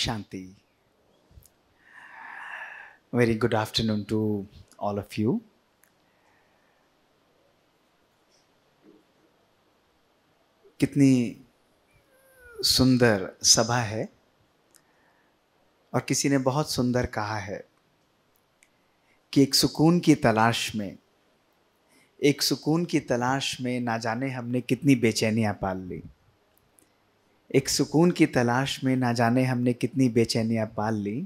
Shanti. Very good afternoon to all of you. कितनी सुंदर सभा है और किसी ने बहुत सुंदर कहा है कि एक सुकून की तलाश में एक सुकून की तलाश में ना जाने हमने कितनी बेचैनियां पाल ली एक सुकून की तलाश में ना जाने हमने कितनी बेचैनियाँ पाल ली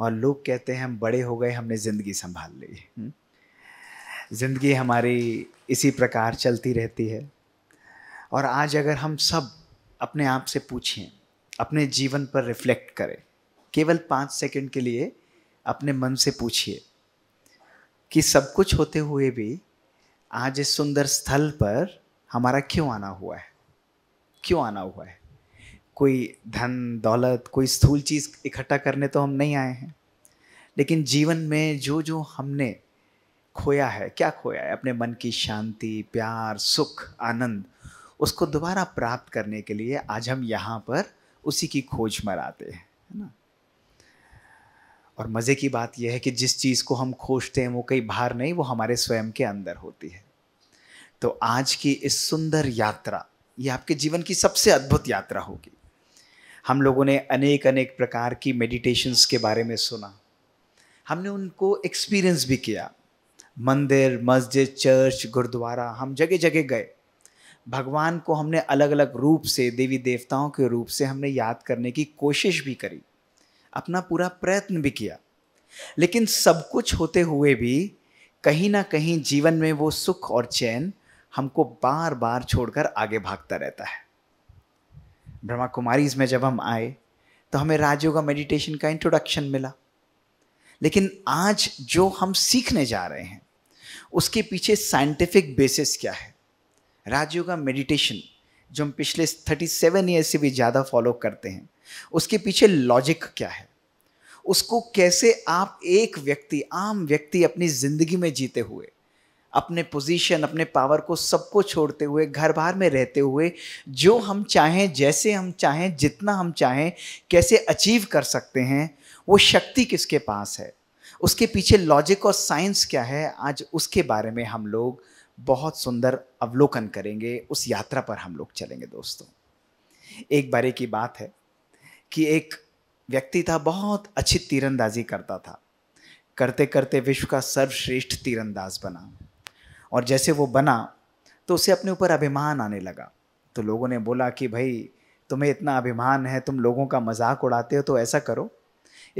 और लोग कहते हैं हम बड़े हो गए हमने ज़िंदगी संभाल ली हम्म। ज़िंदगी हमारी इसी प्रकार चलती रहती है और आज अगर हम सब अपने आप से पूछें अपने जीवन पर रिफ्लेक्ट करें केवल पाँच सेकंड के लिए अपने मन से पूछिए कि सब कुछ होते हुए भी आज इस सुंदर स्थल पर हमारा क्यों आना हुआ है क्यों आना हुआ है कोई धन दौलत कोई स्थूल चीज़ इकट्ठा करने तो हम नहीं आए हैं लेकिन जीवन में जो जो हमने खोया है क्या खोया है अपने मन की शांति प्यार सुख आनंद उसको दोबारा प्राप्त करने के लिए आज हम यहाँ पर उसी की खोज मराते हैं है ना और मज़े की बात यह है कि जिस चीज़ को हम खोजते हैं वो कहीं बाहर नहीं वो हमारे स्वयं के अंदर होती है तो आज की इस सुंदर यात्रा ये आपके जीवन की सबसे अद्भुत यात्रा होगी हम लोगों ने अनेक अनेक प्रकार की मेडिटेशंस के बारे में सुना हमने उनको एक्सपीरियंस भी किया मंदिर मस्जिद चर्च गुरुद्वारा हम जगह जगह गए भगवान को हमने अलग अलग रूप से देवी देवताओं के रूप से हमने याद करने की कोशिश भी करी अपना पूरा प्रयत्न भी किया लेकिन सब कुछ होते हुए भी कहीं ना कहीं जीवन में वो सुख और चैन हमको बार बार छोड़कर आगे भागता रहता है ब्रह्मा कुमारीज में जब हम आए तो हमें राजयोगा मेडिटेशन का इंट्रोडक्शन मिला लेकिन आज जो हम सीखने जा रहे हैं उसके पीछे साइंटिफिक बेसिस क्या है राजयोगा मेडिटेशन जो हम पिछले 37 सेवन ईयर से भी ज़्यादा फॉलो करते हैं उसके पीछे लॉजिक क्या है उसको कैसे आप एक व्यक्ति आम व्यक्ति अपनी ज़िंदगी में जीते हुए अपने पोजीशन अपने पावर को सबको छोड़ते हुए घर बार में रहते हुए जो हम चाहें जैसे हम चाहें जितना हम चाहें कैसे अचीव कर सकते हैं वो शक्ति किसके पास है उसके पीछे लॉजिक और साइंस क्या है आज उसके बारे में हम लोग बहुत सुंदर अवलोकन करेंगे उस यात्रा पर हम लोग चलेंगे दोस्तों एक बारे की बात है कि एक व्यक्ति था बहुत अच्छी तीरंदाजी करता था करते करते विश्व का सर्वश्रेष्ठ तीरंदाज बना और जैसे वो बना तो उसे अपने ऊपर अभिमान आने लगा तो लोगों ने बोला कि भाई तुम्हें इतना अभिमान है तुम लोगों का मजाक उड़ाते हो तो ऐसा करो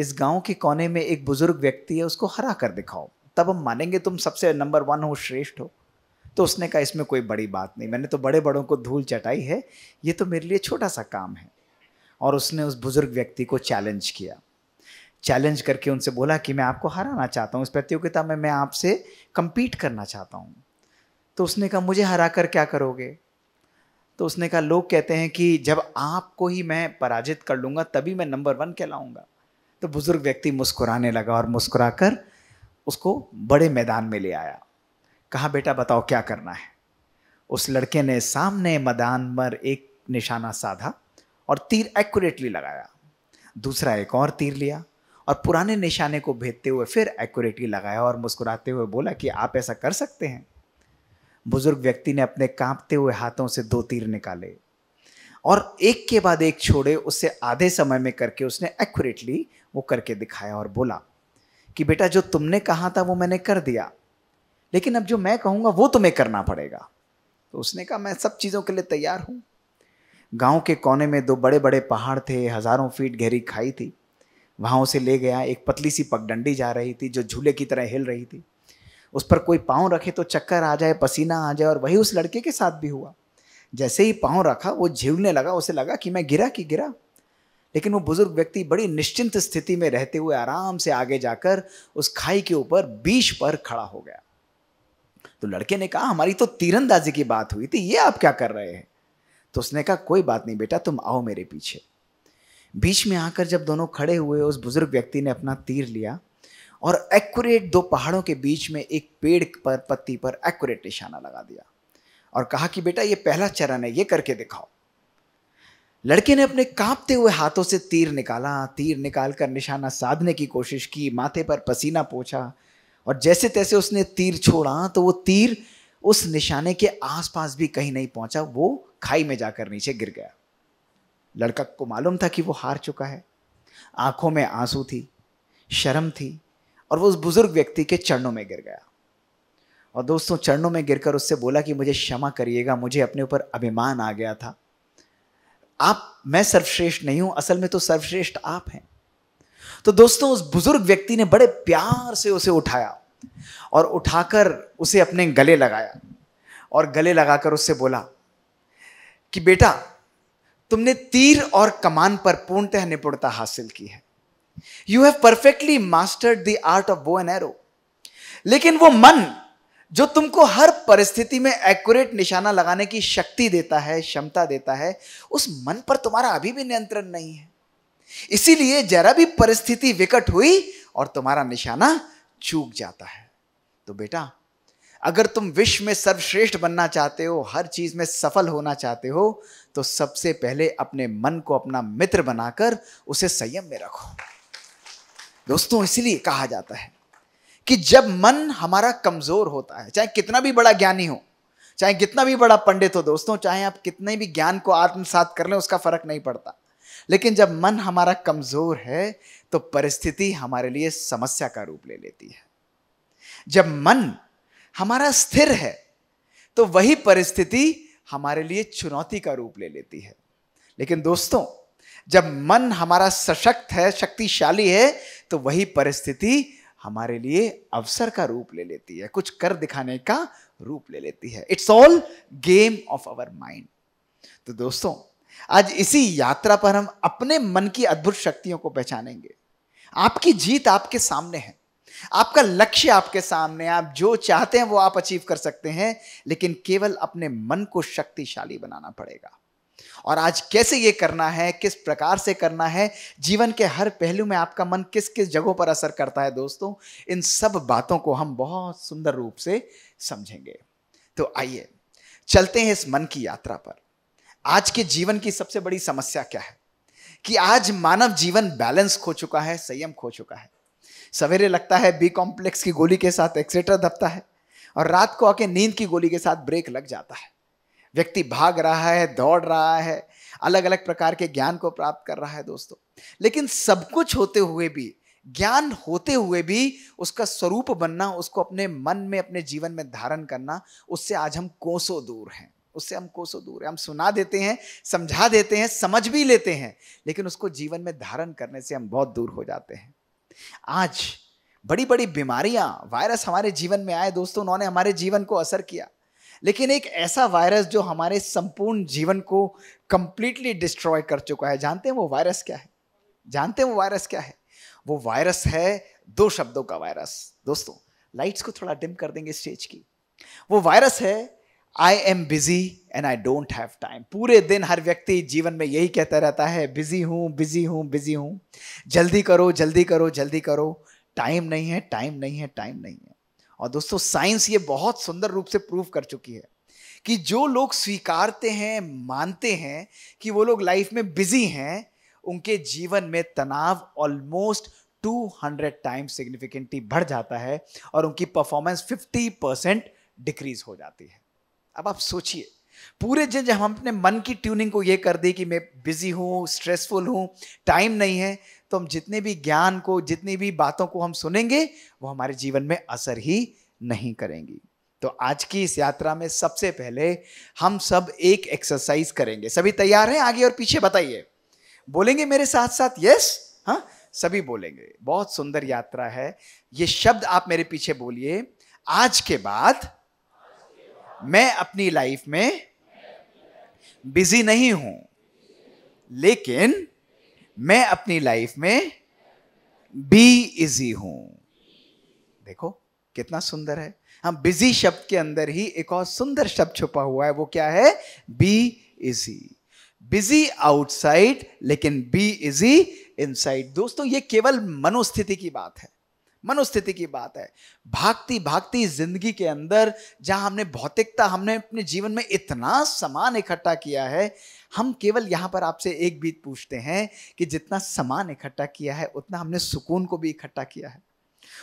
इस गांव के कोने में एक बुज़ुर्ग व्यक्ति है उसको हरा कर दिखाओ तब हम मानेंगे तुम सबसे नंबर वन हो श्रेष्ठ हो तो उसने कहा इसमें कोई बड़ी बात नहीं मैंने तो बड़े बड़ों को धूल चटाई है ये तो मेरे लिए छोटा सा काम है और उसने उस बुज़ुर्ग व्यक्ति को चैलेंज किया चैलेंज करके उनसे बोला कि मैं आपको हराना चाहता हूँ इस प्रतियोगिता में मैं आपसे कंपीट करना चाहता हूँ तो उसने कहा मुझे हरा कर क्या करोगे तो उसने कहा लोग कहते हैं कि जब आपको ही मैं पराजित कर लूँगा तभी मैं नंबर वन कहलाऊँगा तो बुज़ुर्ग व्यक्ति मुस्कुराने लगा और मुस्कुरा कर उसको बड़े मैदान में ले आया कहा बेटा बताओ क्या करना है उस लड़के ने सामने मैदान पर एक निशाना साधा और तीर एक्यूरेटली लगाया दूसरा एक और तीर लिया और पुराने निशाने को भेजते हुए फिर एक्यूरेटली लगाया और मुस्कुराते हुए बोला कि आप ऐसा कर सकते हैं बुजुर्ग व्यक्ति ने अपने कांपते हुए हाथों से दो तीर निकाले और एक के बाद एक छोड़े उससे आधे समय में करके उसने एक्यूरेटली वो करके दिखाया और बोला कि बेटा जो तुमने कहा था वो मैंने कर दिया लेकिन अब जो मैं कहूँगा वो तुम्हें करना पड़ेगा तो उसने कहा मैं सब चीज़ों के लिए तैयार हूँ गांव के कोने में दो बड़े बड़े पहाड़ थे हज़ारों फीट गहरी खाई थी वहाँ उसे ले गया एक पतली सी पगडंडी जा रही थी जो झूले की तरह हिल रही थी उस पर कोई पाँव रखे तो चक्कर आ जाए पसीना आ जाए और वही उस लड़के के साथ भी हुआ जैसे ही पाँव रखा वो झीलने लगा उसे लगा कि मैं गिरा कि गिरा लेकिन वो बुजुर्ग व्यक्ति बड़ी निश्चिंत स्थिति में रहते हुए आराम से आगे जाकर उस खाई के ऊपर बीच पर खड़ा हो गया तो लड़के ने कहा हमारी तो तीरंदाजी की बात हुई थी ये आप क्या कर रहे हैं तो उसने कहा कोई बात नहीं बेटा तुम आओ मेरे पीछे बीच में आकर जब दोनों खड़े हुए उस बुजुर्ग व्यक्ति ने अपना तीर लिया और एक्यूरेट दो पहाड़ों के बीच में एक पेड़ पर पत्ती पर एक्यूरेट निशाना लगा दिया और कहा कि बेटा ये पहला चरण है ये करके दिखाओ लड़के ने अपने कांपते हुए हाथों से तीर निकाला तीर निकालकर निशाना साधने की कोशिश की माथे पर पसीना पोछा और जैसे तैसे उसने तीर छोड़ा तो वो तीर उस निशाने के आसपास भी कहीं नहीं पहुंचा वो खाई में जाकर नीचे गिर गया लड़का को मालूम था कि वो हार चुका है आंखों में आंसू थी शर्म थी और वो उस बुज़ुर्ग व्यक्ति के चरणों में गिर गया और दोस्तों चरणों में गिरकर उससे बोला कि मुझे क्षमा करिएगा मुझे अपने ऊपर अभिमान आ गया था आप मैं सर्वश्रेष्ठ नहीं हूं असल में तो सर्वश्रेष्ठ आप हैं तो दोस्तों उस बुजुर्ग व्यक्ति ने बड़े प्यार से उसे उठाया और उठाकर उसे अपने गले लगाया और गले लगाकर उससे बोला कि बेटा तुमने तीर और कमान पर पूर्णतः निपुणता हासिल की है you have perfectly mastered the art of bow and arrow लेकिन वो मन जो तुमको हर परिस्थिति में एक्यूरेट निशाना लगाने की शक्ति देता है क्षमता देता है उस मन पर तुम्हारा अभी भी नियंत्रण नहीं है इसीलिए जरा भी परिस्थिति विकट हुई और तुम्हारा निशाना चूक जाता है तो बेटा अगर तुम विश्व में सर्वश्रेष्ठ बनना चाहते हो हर चीज में सफल होना चाहते हो तो सबसे पहले अपने मन को अपना मित्र बनाकर उसे संयम में रखो दोस्तों इसलिए कहा जाता है कि जब मन हमारा कमजोर होता है चाहे कितना भी बड़ा ज्ञानी हो चाहे कितना भी बड़ा पंडित हो दोस्तों चाहे आप कितने भी ज्ञान को आत्मसात कर लें उसका फर्क नहीं पड़ता लेकिन जब मन हमारा कमजोर है तो परिस्थिति हमारे लिए समस्या का रूप ले लेती है जब मन हमारा स्थिर है तो वही परिस्थिति हमारे लिए चुनौती का रूप ले लेती है लेकिन दोस्तों जब मन हमारा सशक्त है शक्तिशाली है तो वही परिस्थिति हमारे लिए अवसर का रूप ले लेती है कुछ कर दिखाने का रूप ले लेती है it's all game of our mind तो दोस्तों आज इसी यात्रा पर हम अपने मन की अद्भुत शक्तियों को पहचानेंगे आपकी जीत आपके सामने है आपका लक्ष्य आपके सामने आप जो चाहते हैं वो आप अचीव कर सकते हैं लेकिन केवल अपने मन को शक्तिशाली बनाना पड़ेगा और आज कैसे ये करना है किस प्रकार से करना है जीवन के हर पहलू में आपका मन किस किस जगहों पर असर करता है दोस्तों इन सब बातों को हम बहुत सुंदर रूप से समझेंगे तो आइए चलते हैं इस मन की यात्रा पर आज के जीवन की सबसे बड़ी समस्या क्या है कि आज मानव जीवन बैलेंस खो चुका है संयम खो चुका है सवेरे लगता है बी कॉम्प्लेक्स की गोली के साथ एक्सेटर दबता है और रात को आके नींद की गोली के साथ ब्रेक लग जाता है व्यक्ति भाग रहा है दौड़ रहा है अलग अलग प्रकार के ज्ञान को प्राप्त कर रहा है दोस्तों लेकिन सब कुछ होते हुए भी ज्ञान होते हुए भी उसका स्वरूप बनना उसको अपने मन में अपने जीवन में धारण करना उससे आज हम कोसों दूर हैं उससे हम कोसों दूर है हम सुना देते हैं समझा देते हैं समझ भी लेते हैं लेकिन उसको जीवन में धारण करने से हम बहुत दूर हो जाते हैं आज बड़ी बड़ी बीमारियां वायरस हमारे जीवन में आए दोस्तों उन्होंने हमारे जीवन को असर किया लेकिन एक ऐसा वायरस जो हमारे संपूर्ण जीवन को कंप्लीटली डिस्ट्रॉय कर चुका है जानते हैं वो वायरस क्या है जानते हैं वो वायरस क्या है वो वायरस है दो शब्दों का वायरस दोस्तों लाइट्स को थोड़ा डिम कर देंगे स्टेज की वो वायरस है I am busy and I don't have time पूरे दिन हर व्यक्ति जीवन में यही कहता रहता है बिजी हूँ बिजी हूँ बिजी हूँ जल्दी करो जल्दी करो जल्दी करो टाइम नहीं है टाइम नहीं है टाइम नहीं है और दोस्तों साइंस ये बहुत सुंदर रूप से प्रूव कर चुकी है कि जो लोग स्वीकारते हैं मानते हैं कि वो लोग लाइफ में बिजी हैं उनके जीवन में तनाव ऑलमोस्ट 200 टाइम सिग्निफिकेंटली बढ़ जाता है और उनकी परफॉर्मेंस 50 परसेंट डिक्रीज हो जाती है अब आप सोचिए पूरे दिन जब हम अपने मन की ट्यूनिंग को ये कर दी कि मैं बिजी हूँ स्ट्रेसफुल हूँ टाइम नहीं है तो हम जितने भी ज्ञान को जितनी भी बातों को हम सुनेंगे वो हमारे जीवन में असर ही नहीं करेंगी तो आज की इस यात्रा में सबसे पहले हम सब एक एक्सरसाइज करेंगे सभी तैयार हैं आगे और पीछे बताइए बोलेंगे मेरे साथ साथ यस हाँ सभी बोलेंगे बहुत सुंदर यात्रा है ये शब्द आप मेरे पीछे बोलिए आज के बाद मैं अपनी लाइफ में बिजी नहीं हूं लेकिन मैं अपनी लाइफ में बी इजी हूं देखो कितना सुंदर है हम हाँ, बिजी शब्द के अंदर ही एक और सुंदर शब्द छुपा हुआ है वो क्या है बी इजी बिजी आउटसाइड लेकिन बी इजी इनसाइड दोस्तों ये केवल मनोस्थिति की बात है मनोस्थिति की बात है भागती भागती जिंदगी के अंदर जहां हमने भौतिकता हमने अपने जीवन में इतना सामान इकट्ठा किया है हम केवल यहाँ पर आपसे एक बीत पूछते हैं कि जितना सामान इकट्ठा किया है उतना हमने सुकून को भी इकट्ठा किया है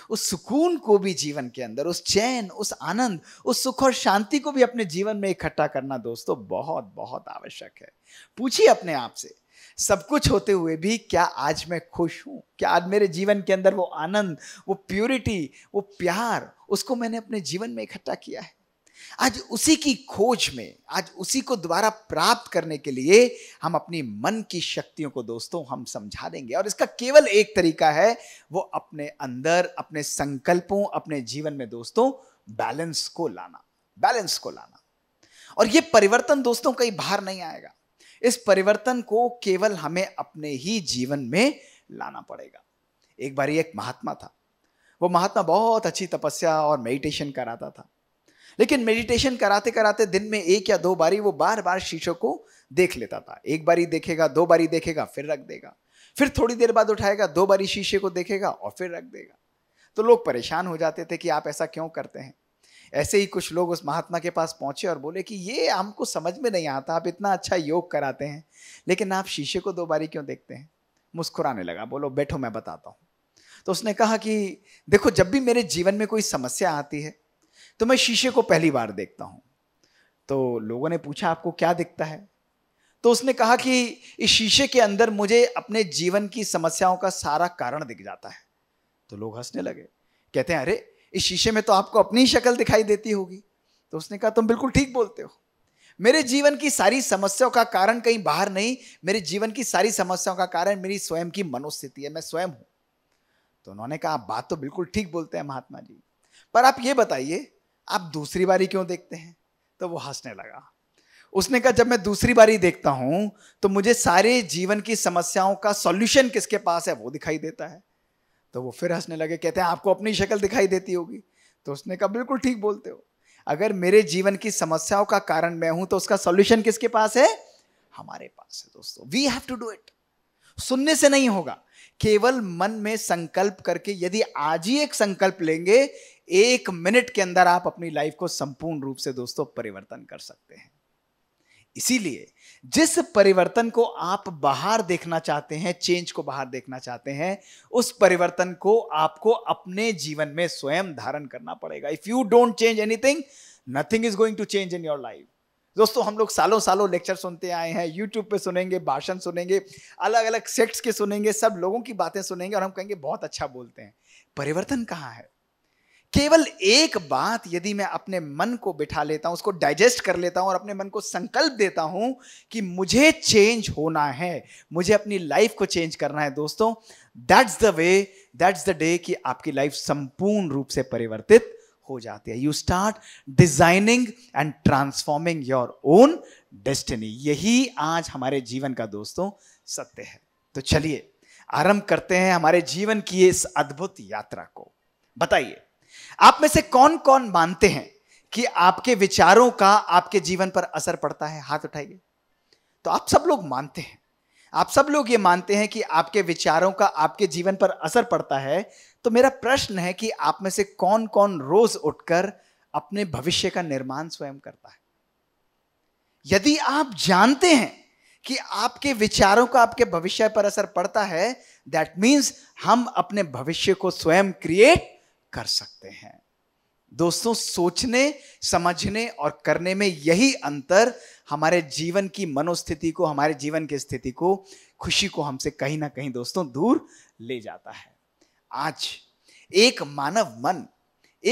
उस सुकून को भी जीवन के अंदर उस चैन उस आनंद उस सुख और शांति को भी अपने जीवन में इकट्ठा करना दोस्तों बहुत बहुत आवश्यक है पूछिए अपने आप से सब कुछ होते हुए भी क्या आज मैं खुश हूँ क्या आज मेरे जीवन के अंदर वो आनंद वो प्योरिटी वो प्यार उसको मैंने अपने जीवन में इकट्ठा किया है आज उसी की खोज में आज उसी को द्वारा प्राप्त करने के लिए हम अपनी मन की शक्तियों को दोस्तों हम समझा देंगे और इसका केवल एक तरीका है वो अपने अंदर अपने संकल्पों अपने जीवन में दोस्तों बैलेंस को लाना बैलेंस को लाना और ये परिवर्तन दोस्तों कहीं बाहर नहीं आएगा इस परिवर्तन को केवल हमें अपने ही जीवन में लाना पड़ेगा एक बार एक महात्मा था वो महात्मा बहुत अच्छी तपस्या और मेडिटेशन कराता था लेकिन मेडिटेशन कराते कराते दिन में एक या दो बारी वो बार बार शीशों को देख लेता था एक बारी देखेगा दो बारी देखेगा फिर रख देगा फिर थोड़ी देर बाद उठाएगा दो बारी शीशे को देखेगा और फिर रख देगा तो लोग परेशान हो जाते थे कि आप ऐसा क्यों करते हैं ऐसे ही कुछ लोग उस महात्मा के पास पहुंचे और बोले कि ये हमको समझ में नहीं आता आप इतना अच्छा योग कराते हैं लेकिन आप शीशे को दो बारी क्यों देखते हैं मुस्कुराने लगा बोलो बैठो मैं बताता हूँ तो उसने कहा कि देखो जब भी मेरे जीवन में कोई समस्या आती है तो मैं शीशे को पहली बार देखता हूँ तो लोगों ने पूछा आपको क्या दिखता है तो उसने कहा कि इस शीशे के अंदर मुझे अपने जीवन की समस्याओं का सारा कारण दिख जाता है तो लोग हंसने लगे कहते हैं अरे इस शीशे में तो आपको अपनी ही शक्ल दिखाई देती होगी तो उसने कहा तुम बिल्कुल ठीक बोलते हो मेरे जीवन की सारी समस्याओं का कारण कहीं बाहर नहीं मेरे जीवन की सारी समस्याओं का कारण मेरी स्वयं की मनोस्थिति है मैं स्वयं हूं तो उन्होंने कहा आप बात तो बिल्कुल ठीक बोलते हैं महात्मा जी पर आप ये बताइए आप दूसरी बारी क्यों देखते हैं तो वो हंसने लगा उसने कहा जब मैं दूसरी बारी देखता हूं तो मुझे सारे जीवन की समस्याओं का सॉल्यूशन किसके पास है वो दिखाई देता है तो वो फिर हंसने लगे कहते हैं आपको अपनी शक्ल दिखाई देती होगी तो उसने कहा बिल्कुल ठीक बोलते हो अगर मेरे जीवन की समस्याओं का कारण मैं हूं तो उसका सॉल्यूशन किसके पास है हमारे पास है दोस्तों we have to do it सुनने से नहीं होगा केवल मन में संकल्प करके यदि आज ही एक संकल्प लेंगे एक मिनट के अंदर आप अपनी लाइफ को संपूर्ण रूप से दोस्तों परिवर्तन कर सकते हैं इसीलिए जिस परिवर्तन को आप बाहर देखना चाहते हैं चेंज को बाहर देखना चाहते हैं उस परिवर्तन को आपको अपने जीवन में स्वयं धारण करना पड़ेगा if you don't change anything nothing is going to change in your life दोस्तों हम लोग सालों सालों लेक्चर सुनते आए हैं यूट्यूब पे सुनेंगे भाषण सुनेंगे अलग अलग सेक्ट्स के सुनेंगे सब लोगों की बातें सुनेंगे और हम कहेंगे बहुत अच्छा बोलते हैं परिवर्तन कहाँ है केवल एक बात यदि मैं अपने मन को बिठा लेता हूं उसको डाइजेस्ट कर लेता हूं और अपने मन को संकल्प देता हूं कि मुझे चेंज होना है मुझे अपनी लाइफ को चेंज करना है दोस्तों that's the way that's the day कि आपकी लाइफ संपूर्ण रूप से परिवर्तित हो जाती है you start designing and transforming your own destiny यही आज हमारे जीवन का दोस्तों सत्य है तो चलिए आरंभ करते हैं हमारे जीवन की इस अद्भुत यात्रा को बताइए आप में से कौन कौन मानते हैं कि आपके विचारों का आपके जीवन पर असर पड़ता है हाथ उठाइए तो आप सब लोग मानते हैं आप सब लोग ये मानते हैं कि आपके विचारों का आपके जीवन पर असर पड़ता है तो मेरा प्रश्न है कि आप में से कौन कौन रोज उठकर अपने भविष्य का निर्माण स्वयं करता है यदि आप जानते हैं कि आपके विचारों का आपके भविष्य पर असर पड़ता है दैट मीन्स हम अपने भविष्य को स्वयं क्रिएट कर सकते हैं दोस्तों सोचने समझने और करने में यही अंतर हमारे जीवन की मनोस्थिति को हमारे जीवन की स्थिति को खुशी को हमसे कहीं ना कहीं दोस्तों दूर ले जाता है आज एक मानव मन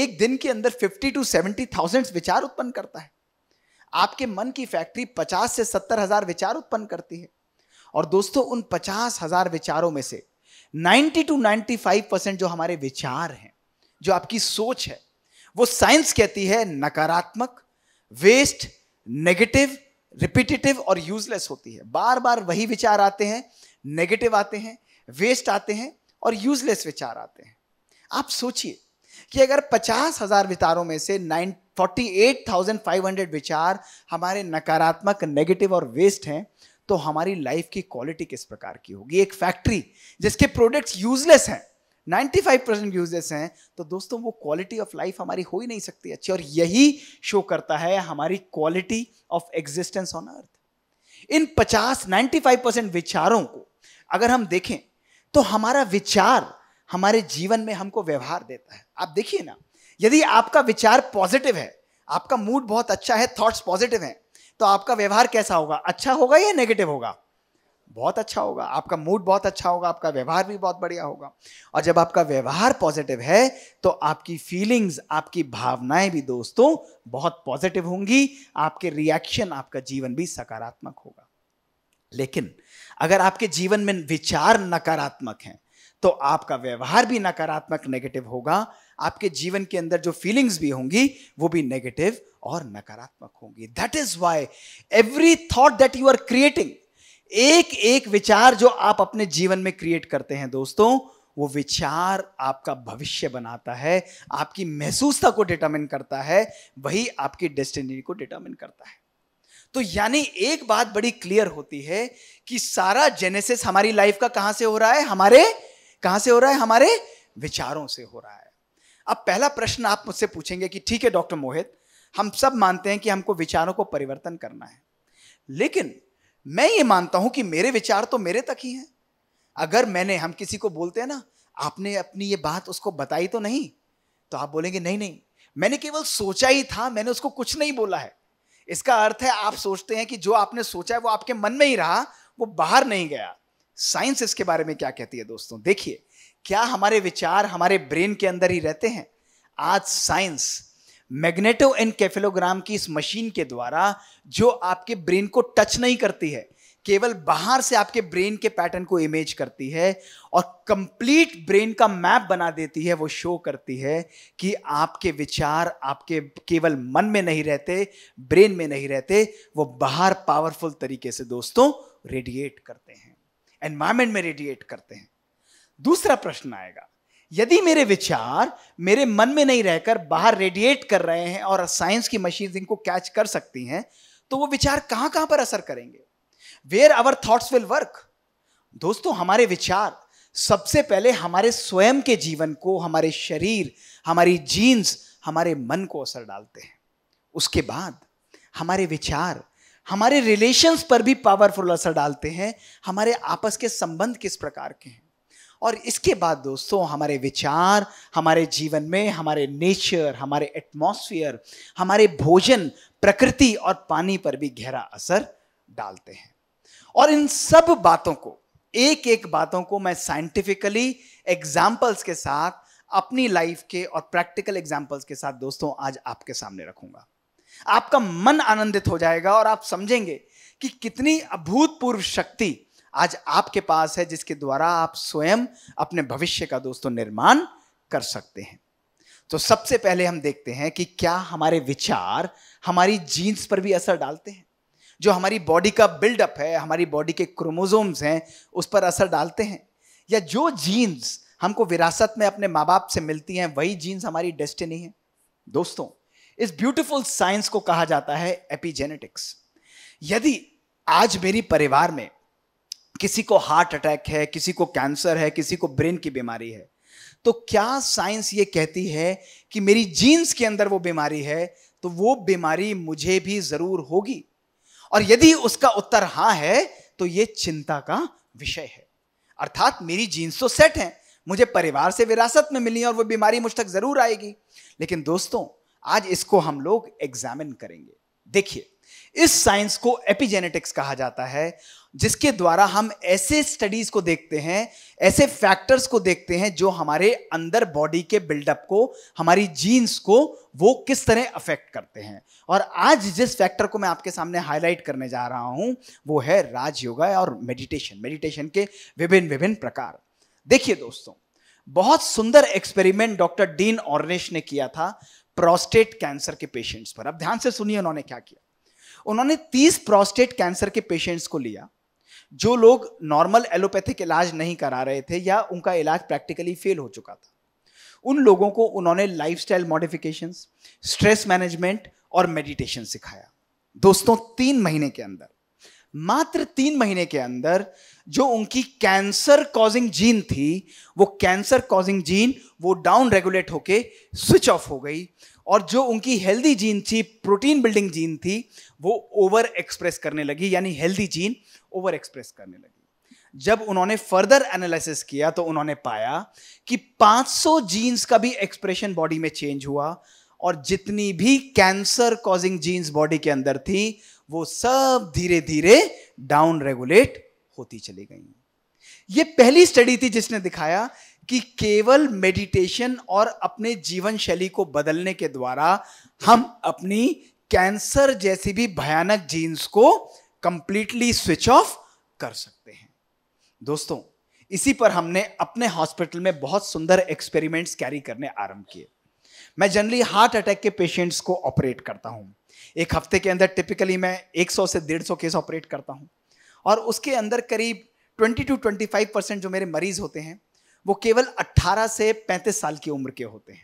एक दिन के अंदर 50 टू 70 थाउजेंड विचार उत्पन्न करता है आपके मन की फैक्ट्री 50 से सत्तर हजार विचार उत्पन्न करती है और दोस्तों उन पचास हजार विचारों में से 90 टू 95 परसेंट जो हमारे विचार हैं जो आपकी सोच है वो साइंस कहती है नकारात्मक वेस्ट नेगेटिव रिपीटेटिव और यूजलेस होती है बार बार वही विचार आते हैं नेगेटिव आते हैं वेस्ट आते हैं और यूजलेस विचार आते हैं आप सोचिए कि अगर पचास हजार विचारों में से nine forty eight thousand five hundred विचार हमारे नकारात्मक नेगेटिव और वेस्ट हैं तो हमारी लाइफ की क्वालिटी किस प्रकार की होगी एक फैक्ट्री जिसके प्रोडक्ट्स यूजलेस हैं 95 परसेंट यूजर्स हैं तो दोस्तों वो क्वालिटी ऑफ लाइफ हमारी हो ही नहीं सकती अच्छी और यही शो करता है हमारी quality of existence on earth in 50 95 percent विचारों को अगर हम देखें तो हमारा विचार हमारे जीवन में हमको व्यवहार देता है आप देखिए ना यदि आपका विचार पॉजिटिव है आपका मूड बहुत अच्छा है थॉट्स पॉजिटिव हैं तो आपका व्यवहार कैसा होगा अच्छा होगा या नेगेटिव होगा बहुत अच्छा होगा आपका मूड बहुत अच्छा होगा आपका व्यवहार भी बहुत बढ़िया होगा और जब आपका व्यवहार पॉजिटिव है तो आपकी फीलिंग्स आपकी भावनाएं भी दोस्तों बहुत पॉजिटिव होंगी आपके रिएक्शन आपका जीवन भी सकारात्मक होगा लेकिन अगर आपके जीवन में विचार नकारात्मक हैं तो आपका व्यवहार भी नकारात्मक नेगेटिव होगा आपके जीवन के अंदर जो फीलिंग्स भी होंगी वो भी नेगेटिव और नकारात्मक होंगी that is why every thought that you are creating एक एक विचार जो आप अपने जीवन में क्रिएट करते हैं दोस्तों वो विचार आपका भविष्य बनाता है आपकी महसूसता को डिटर्मिन करता है वही आपकी डेस्टिनी को डिटर्मिन करता है तो यानी एक बात बड़ी क्लियर होती है कि सारा जेनेसिस हमारी लाइफ का कहां से हो रहा है हमारे कहां से हो रहा है हमारे विचारों से हो रहा है अब पहला प्रश्न आप मुझसे पूछेंगे कि ठीक है डॉक्टर मोहित हम सब मानते हैं कि हमको विचारों को परिवर्तन करना है लेकिन मैं ये मानता हूं कि मेरे विचार तो मेरे तक ही हैं अगर मैंने हम किसी को बोलते हैं ना आपने अपनी ये बात उसको बताई तो नहीं तो आप बोलेंगे नहीं नहीं मैंने केवल सोचा ही था मैंने उसको कुछ नहीं बोला है इसका अर्थ है आप सोचते हैं कि जो आपने सोचा है वो आपके मन में ही रहा वो बाहर नहीं गया साइंस इसके बारे में क्या कहती है दोस्तों देखिए क्या हमारे विचार हमारे ब्रेन के अंदर ही रहते हैं आज साइंस मैग्नेटो एनकेफेलोग्राम की इस मशीन के द्वारा जो आपके ब्रेन को टच नहीं करती है केवल बाहर से आपके ब्रेन के पैटर्न को इमेज करती है और कंप्लीट ब्रेन का मैप बना देती है वो शो करती है कि आपके विचार आपके केवल मन में नहीं रहते ब्रेन में नहीं रहते वो बाहर पावरफुल तरीके से दोस्तों रेडिएट करते हैं एनवायरमेंट में रेडिएट करते हैं दूसरा प्रश्न आएगा यदि मेरे विचार मेरे मन में नहीं रहकर बाहर रेडिएट कर रहे हैं और साइंस की मशीन इनको कैच कर सकती हैं तो वो विचार कहां कहां पर असर करेंगे where our thoughts will work दोस्तों हमारे विचार सबसे पहले हमारे स्वयं के जीवन को हमारे शरीर हमारी जीन्स हमारे मन को असर डालते हैं उसके बाद हमारे विचार हमारे रिलेशंस पर भी पावरफुल असर डालते हैं हमारे आपस के संबंध किस प्रकार के हैं और इसके बाद दोस्तों हमारे विचार हमारे जीवन में हमारे नेचर हमारे एटमॉस्फेयर हमारे भोजन प्रकृति और पानी पर भी गहरा असर डालते हैं और इन सब बातों को एक एक बातों को मैं साइंटिफिकली एग्जाम्पल्स के साथ अपनी लाइफ के और प्रैक्टिकल एग्जाम्पल्स के साथ दोस्तों आज आपके सामने रखूंगा आपका मन आनंदित हो जाएगा और आप समझेंगे कि कितनी अभूतपूर्व शक्ति आज आपके पास है जिसके द्वारा आप स्वयं अपने भविष्य का दोस्तों निर्माण कर सकते हैं तो सबसे पहले हम देखते हैं कि क्या हमारे विचार हमारी जीन्स पर भी असर डालते हैं जो हमारी बॉडी का बिल्डअप है हमारी बॉडी के क्रोमोजोम्स हैं उस पर असर डालते हैं या जो जीन्स हमको विरासत में अपने माँ बाप से मिलती हैं वही जीन्स हमारी डेस्टिनी है दोस्तों इस ब्यूटीफुल साइंस को कहा जाता है एपिजेनेटिक्स यदि आज मेरी परिवार में किसी को हार्ट अटैक है किसी को कैंसर है किसी को ब्रेन की बीमारी है तो क्या साइंस ये कहती है कि मेरी जीन्स के अंदर वो बीमारी है तो वो बीमारी मुझे भी जरूर होगी और यदि उसका उत्तर हां है तो ये चिंता का विषय है अर्थात मेरी जीन्स तो सेट है मुझे परिवार से विरासत में मिली और वो बीमारी मुझ तक जरूर आएगी लेकिन दोस्तों आज इसको हम लोग एग्जामिन करेंगे देखिए इस साइंस को एपिजेनेटिक्स कहा जाता है जिसके द्वारा हम ऐसे स्टडीज को देखते हैं ऐसे फैक्टर्स को देखते हैं जो हमारे अंदर बॉडी के बिल्डअप को हमारी जीन्स को वो किस तरह अफेक्ट करते हैं और आज जिस फैक्टर को मैं आपके सामने हाईलाइट करने जा रहा हूं वो है राजयोगा और मेडिटेशन मेडिटेशन के विभिन्न विभिन्न प्रकार देखिए दोस्तों बहुत सुंदर एक्सपेरिमेंट डॉक्टर डीन ऑर्नेश ने किया था प्रोस्टेट कैंसर के पेशेंट्स पर अब ध्यान से सुनिए उन्होंने क्या किया उन्होंने 30 प्रोस्टेट कैंसर के पेशेंट्स को लिया जो लोग नॉर्मल एलोपैथिक इलाज नहीं करा रहे थे या उनका इलाज प्रैक्टिकली फेल हो चुका था उन लोगों को उन्होंने lifestyle modification stress management और मेडिटेशन सिखाया दोस्तों तीन महीने के अंदर मात्र तीन महीने के अंदर जो उनकी कैंसर कॉजिंग जीन थी वो कैंसर कॉजिंग जीन वो डाउन रेगुलेट होके स्विच ऑफ हो गई और जो उनकी हेल्दी जीन थी प्रोटीन बिल्डिंग जीन थी वो ओवर एक्सप्रेस करने लगी यानी हेल्दी जीन ओवर एक्सप्रेस करने लगी जब उन्होंने फर्दर एनालिसिस किया तो उन्होंने पाया कि 500 जीन्स का भी एक्सप्रेशन बॉडी में चेंज हुआ और जितनी भी कैंसर कॉजिंग जीन्स बॉडी के अंदर थी वो सब धीरे धीरे डाउन रेगुलेट होती चली गई ये पहली स्टडी थी जिसने दिखाया कि केवल मेडिटेशन और अपने जीवन शैली को बदलने के द्वारा हम अपनी कैंसर जैसी भी भयानक जीन्स को कंप्लीटली स्विच ऑफ कर सकते हैं दोस्तों इसी पर हमने अपने हॉस्पिटल में बहुत सुंदर एक्सपेरिमेंट्स कैरी करने आरंभ किए मैं जनरली हार्ट अटैक के पेशेंट्स को ऑपरेट करता हूँ एक हफ्ते के अंदर टिपिकली मैं 100 से 150 केस ऑपरेट करता हूँ और उसके अंदर करीब 20 टू 25 परसेंट जो मेरे मरीज होते हैं वो केवल 18 से 35 साल की उम्र के होते हैं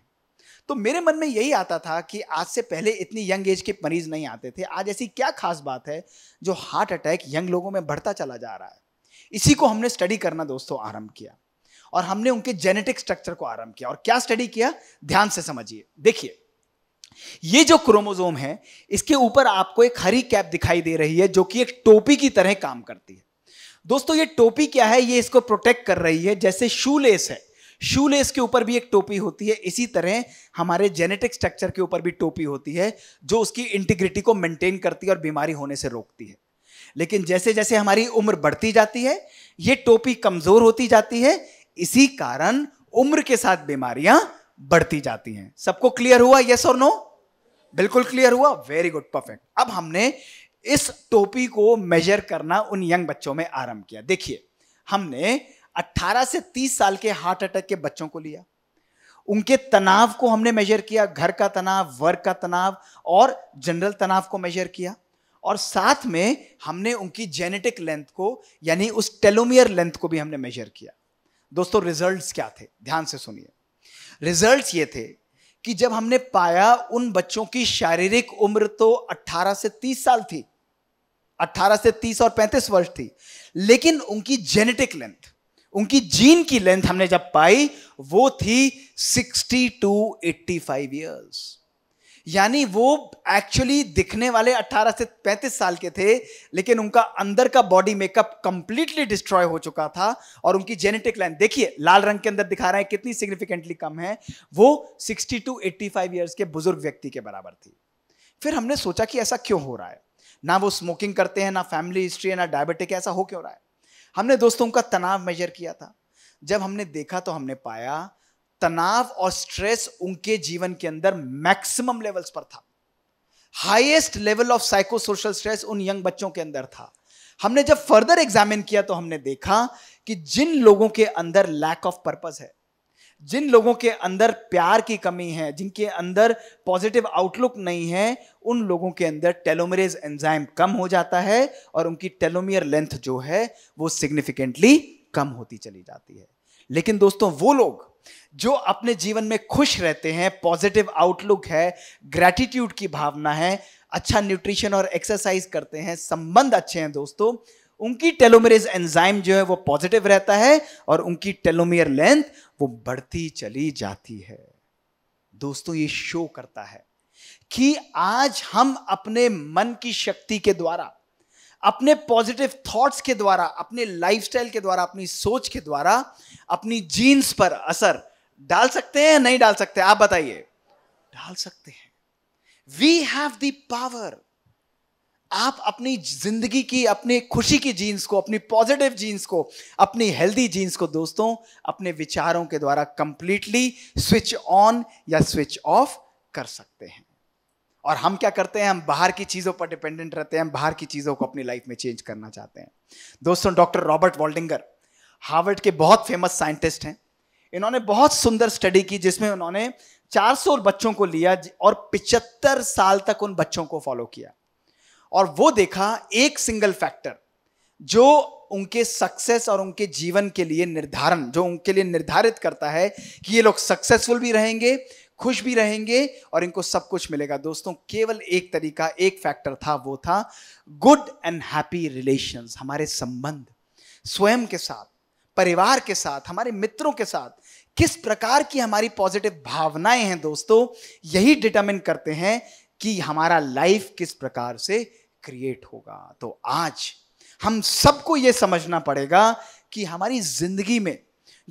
तो मेरे मन में यही आता था कि आज से पहले इतनी यंग एज के मरीज नहीं आते थे आज ऐसी क्या खास बात है जो हार्ट अटैक यंग लोगों में बढ़ता चला जा रहा है इसी को हमने स्टडी करना दोस्तों आरंभ किया और हमने उनके जेनेटिक स्ट्रक्चर को आरंभ किया और क्या स्टडी किया ध्यान से समझिए देखिए ये जो क्रोमोजोम है इसके ऊपर आपको एक हरी कैप दिखाई दे रही है जो कि एक टोपी की तरह काम करती है दोस्तों ये टोपी क्या है ये इसको प्रोटेक्ट कर रही है जैसे शूलेस है शू लेस के ऊपर भी एक टोपी होती है इसी तरह हमारे जेनेटिक स्ट्रक्चर के ऊपर भी टोपी होती है जो उसकी इंटीग्रिटी को मेंटेन करती है और बीमारी होने से रोकती है लेकिन जैसे जैसे हमारी उम्र बढ़ती जाती है ये टोपी कमजोर होती जाती है इसी कारण उम्र के साथ बीमारियां बढ़ती जाती हैं सबको क्लियर हुआ यस और नो बिल्कुल क्लियर हुआ वेरी गुड परफेक्ट अब हमने इस टोपी को मेजर करना उन यंग बच्चों में आरंभ किया देखिए हमने 18 से 30 साल के हार्ट अटैक के बच्चों को लिया उनके तनाव को हमने मेजर किया घर का तनाव वर्क का तनाव और जनरल तनाव को मेजर किया और साथ में हमने उनकी जेनेटिक लेंथ को यानी उस टेलोमियर लेंथ को भी हमने मेजर किया दोस्तों रिजल्ट्स क्या थे ध्यान से सुनिए रिजल्ट्स ये थे कि जब हमने पाया उन बच्चों की शारीरिक उम्र तो 18 से 30 साल थी 18 से 30 और 35 वर्ष थी लेकिन उनकी जेनेटिक लेंथ उनकी जीन की लेंथ हमने जब पाई वो थी 60 टू 85 इयर्स यानी वो एक्चुअली दिखने वाले 18 से 35 साल के थे लेकिन उनका अंदर का बॉडी मेकअप कंप्लीटली डिस्ट्रॉय हो चुका था और उनकी जेनेटिक लाइन देखिए लाल रंग के अंदर दिखा रहे हैं कितनी सिग्निफिकेंटली कम है वो 60 टू 85 इयर्स के बुजुर्ग व्यक्ति के बराबर थी फिर हमने सोचा कि ऐसा क्यों हो रहा है ना वो स्मोकिंग करते हैं ना फैमिली हिस्ट्री है ना डायबिटिक ऐसा हो क्यों रहा है हमने दोस्तों उनका तनाव मेजर किया था जब हमने देखा तो हमने पाया तनाव और स्ट्रेस उनके जीवन के अंदर मैक्सिमम लेवल्स पर था highest level of psychosocial stress उन यंग बच्चों के अंदर था हमने जब फर्दर एग्जामिन किया तो हमने देखा कि जिन लोगों के अंदर लैक ऑफ पर्पज है जिन लोगों के अंदर प्यार की कमी है जिनके अंदर पॉजिटिव आउटलुक नहीं है उन लोगों के अंदर टेलोमरेज एंजाइम कम हो जाता है और उनकी टेलोमियर लेंथ जो है वो सिग्निफिकेंटली कम होती चली जाती है लेकिन दोस्तों वो लोग जो अपने जीवन में खुश रहते हैं पॉजिटिव आउटलुक है ग्रैटिट्यूड की भावना है अच्छा न्यूट्रिशन और एक्सरसाइज करते हैं संबंध अच्छे हैं दोस्तों उनकी टेलोमेरेज एंजाइम जो है वो पॉजिटिव रहता है और उनकी टेलोमियर लेंथ वो बढ़ती चली जाती है दोस्तों ये शो करता है कि आज हम अपने मन की शक्ति के द्वारा अपने पॉजिटिव थॉट्स के द्वारा अपने लाइफस्टाइल के द्वारा अपनी सोच के द्वारा अपनी जीन्स पर असर डाल सकते हैं या नहीं डाल सकते आप बताइए डाल सकते हैं वी हैव दावर पावर आप अपनी जिंदगी की अपनी खुशी की जीन्स को अपनी पॉजिटिव जीन्स को अपनी हेल्दी जीन्स को दोस्तों अपने विचारों के द्वारा कंप्लीटली स्विच ऑन या स्विच ऑफ कर सकते हैं और हम क्या करते हैं हम बाहर की चीज़ों पर डिपेंडेंट रहते हैं हम बाहर की चीज़ों को अपनी लाइफ में चेंज करना चाहते हैं दोस्तों डॉक्टर रॉबर्ट वॉल्डिंगर हार्वर्ड के बहुत फेमस साइंटिस्ट हैं इन्होंने बहुत सुंदर स्टडी की जिसमें उन्होंने 400 बच्चों को लिया और 75 साल तक उन बच्चों को फॉलो किया और वो देखा एक सिंगल फैक्टर जो उनके सक्सेस और उनके जीवन के लिए निर्धारण जो उनके लिए निर्धारित करता है कि ये लोग सक्सेसफुल भी रहेंगे खुश भी रहेंगे और इनको सब कुछ मिलेगा दोस्तों केवल एक तरीका एक फैक्टर था वो था गुड एंड हैप्पी रिलेशन हमारे संबंध स्वयं के साथ परिवार के साथ हमारे मित्रों के साथ किस प्रकार की हमारी पॉजिटिव भावनाएं हैं दोस्तों यही डिटर्मिन करते हैं कि हमारा लाइफ किस प्रकार से क्रिएट होगा तो आज हम सबको ये समझना पड़ेगा कि हमारी जिंदगी में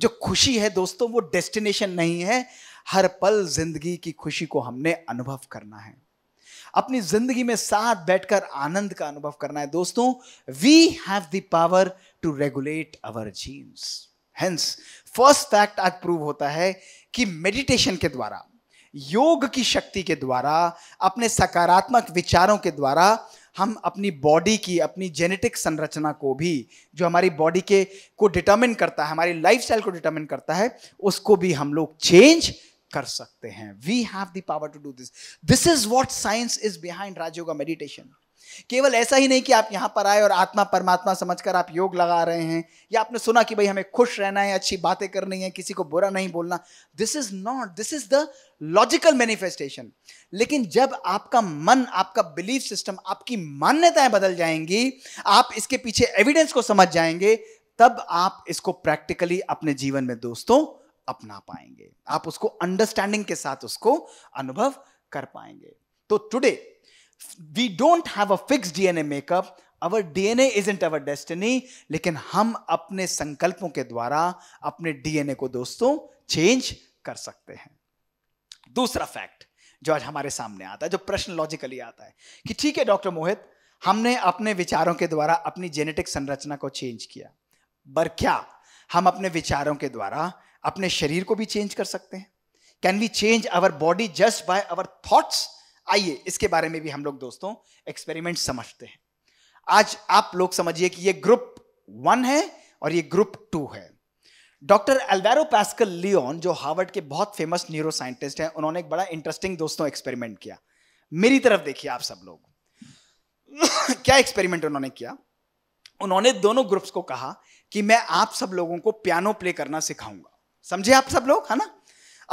जो खुशी है दोस्तों वो डेस्टिनेशन नहीं है हर पल जिंदगी की खुशी को हमने अनुभव करना है अपनी जिंदगी में साथ बैठकर आनंद का अनुभव करना है दोस्तों we have the power to regulate our genes hence first fact आज प्रूव होता है कि मेडिटेशन के द्वारा योग की शक्ति के द्वारा अपने सकारात्मक विचारों के द्वारा हम अपनी बॉडी की अपनी जेनेटिक संरचना को भी जो हमारी बॉडी के को डिटर्मिन करता है हमारी स्टाइल को डिटर्मिन करता है उसको भी हम लोग चेंज कर सकते हैं we have the power to do this this is what science is behind Rajyoga meditation केवल ऐसा ही नहीं कि आप यहाँ पर आए और आत्मा परमात्मा समझकर आप योग लगा रहे हैं या आपने सुना कि भाई हमें खुश रहना है अच्छी बातें करनी है किसी को बुरा नहीं बोलना this is not this is the logical manifestation लेकिन जब आपका मन आपका बिलीफ सिस्टम आपकी मान्यताएं बदल जाएंगी आप इसके पीछे एविडेंस को समझ जाएंगे तब आप इसको प्रैक्टिकली अपने जीवन में दोस्तों अपना पाएंगे आप उसको अंडरस्टैंडिंग के साथ उसको अनुभव कर पाएंगे तो today we don't have a fix DNA makeup our DNA isn't our destiny लेकिन हम अपने संकल्पों के द्वारा अपने डीएनए को दोस्तों चेंज कर सकते हैं दूसरा फैक्ट जो आज हमारे सामने आता है जो प्रश्न लॉजिकली आता है कि ठीक है डॉक्टर मोहित हमने अपने विचारों के द्वारा अपनी जेनेटिक संरचना को चेंज किया बर क्या हम अपने विचारों के द्वारा अपने शरीर को भी चेंज कर सकते हैं can we change our body just by our thoughts आइए इसके बारे में भी हम लोग दोस्तों एक्सपेरिमेंट समझते हैं आज आप लोग समझिए कि ये ग्रुप वन है और ये ग्रुप टू है डॉक्टर एल्वेरो पैस्कल लियोन जो हार्वर्ड के बहुत फेमस न्यूरो साइंटिस्ट हैं उन्होंने एक बड़ा इंटरेस्टिंग दोस्तों एक्सपेरिमेंट किया मेरी तरफ देखिए आप सब लोग क्या एक्सपेरिमेंट उन्होंने किया उन्होंने दोनों ग्रुप्स को कहा कि मैं आप सब लोगों को पियानो प्ले करना सिखाऊंगा समझे आप सब लोग है ना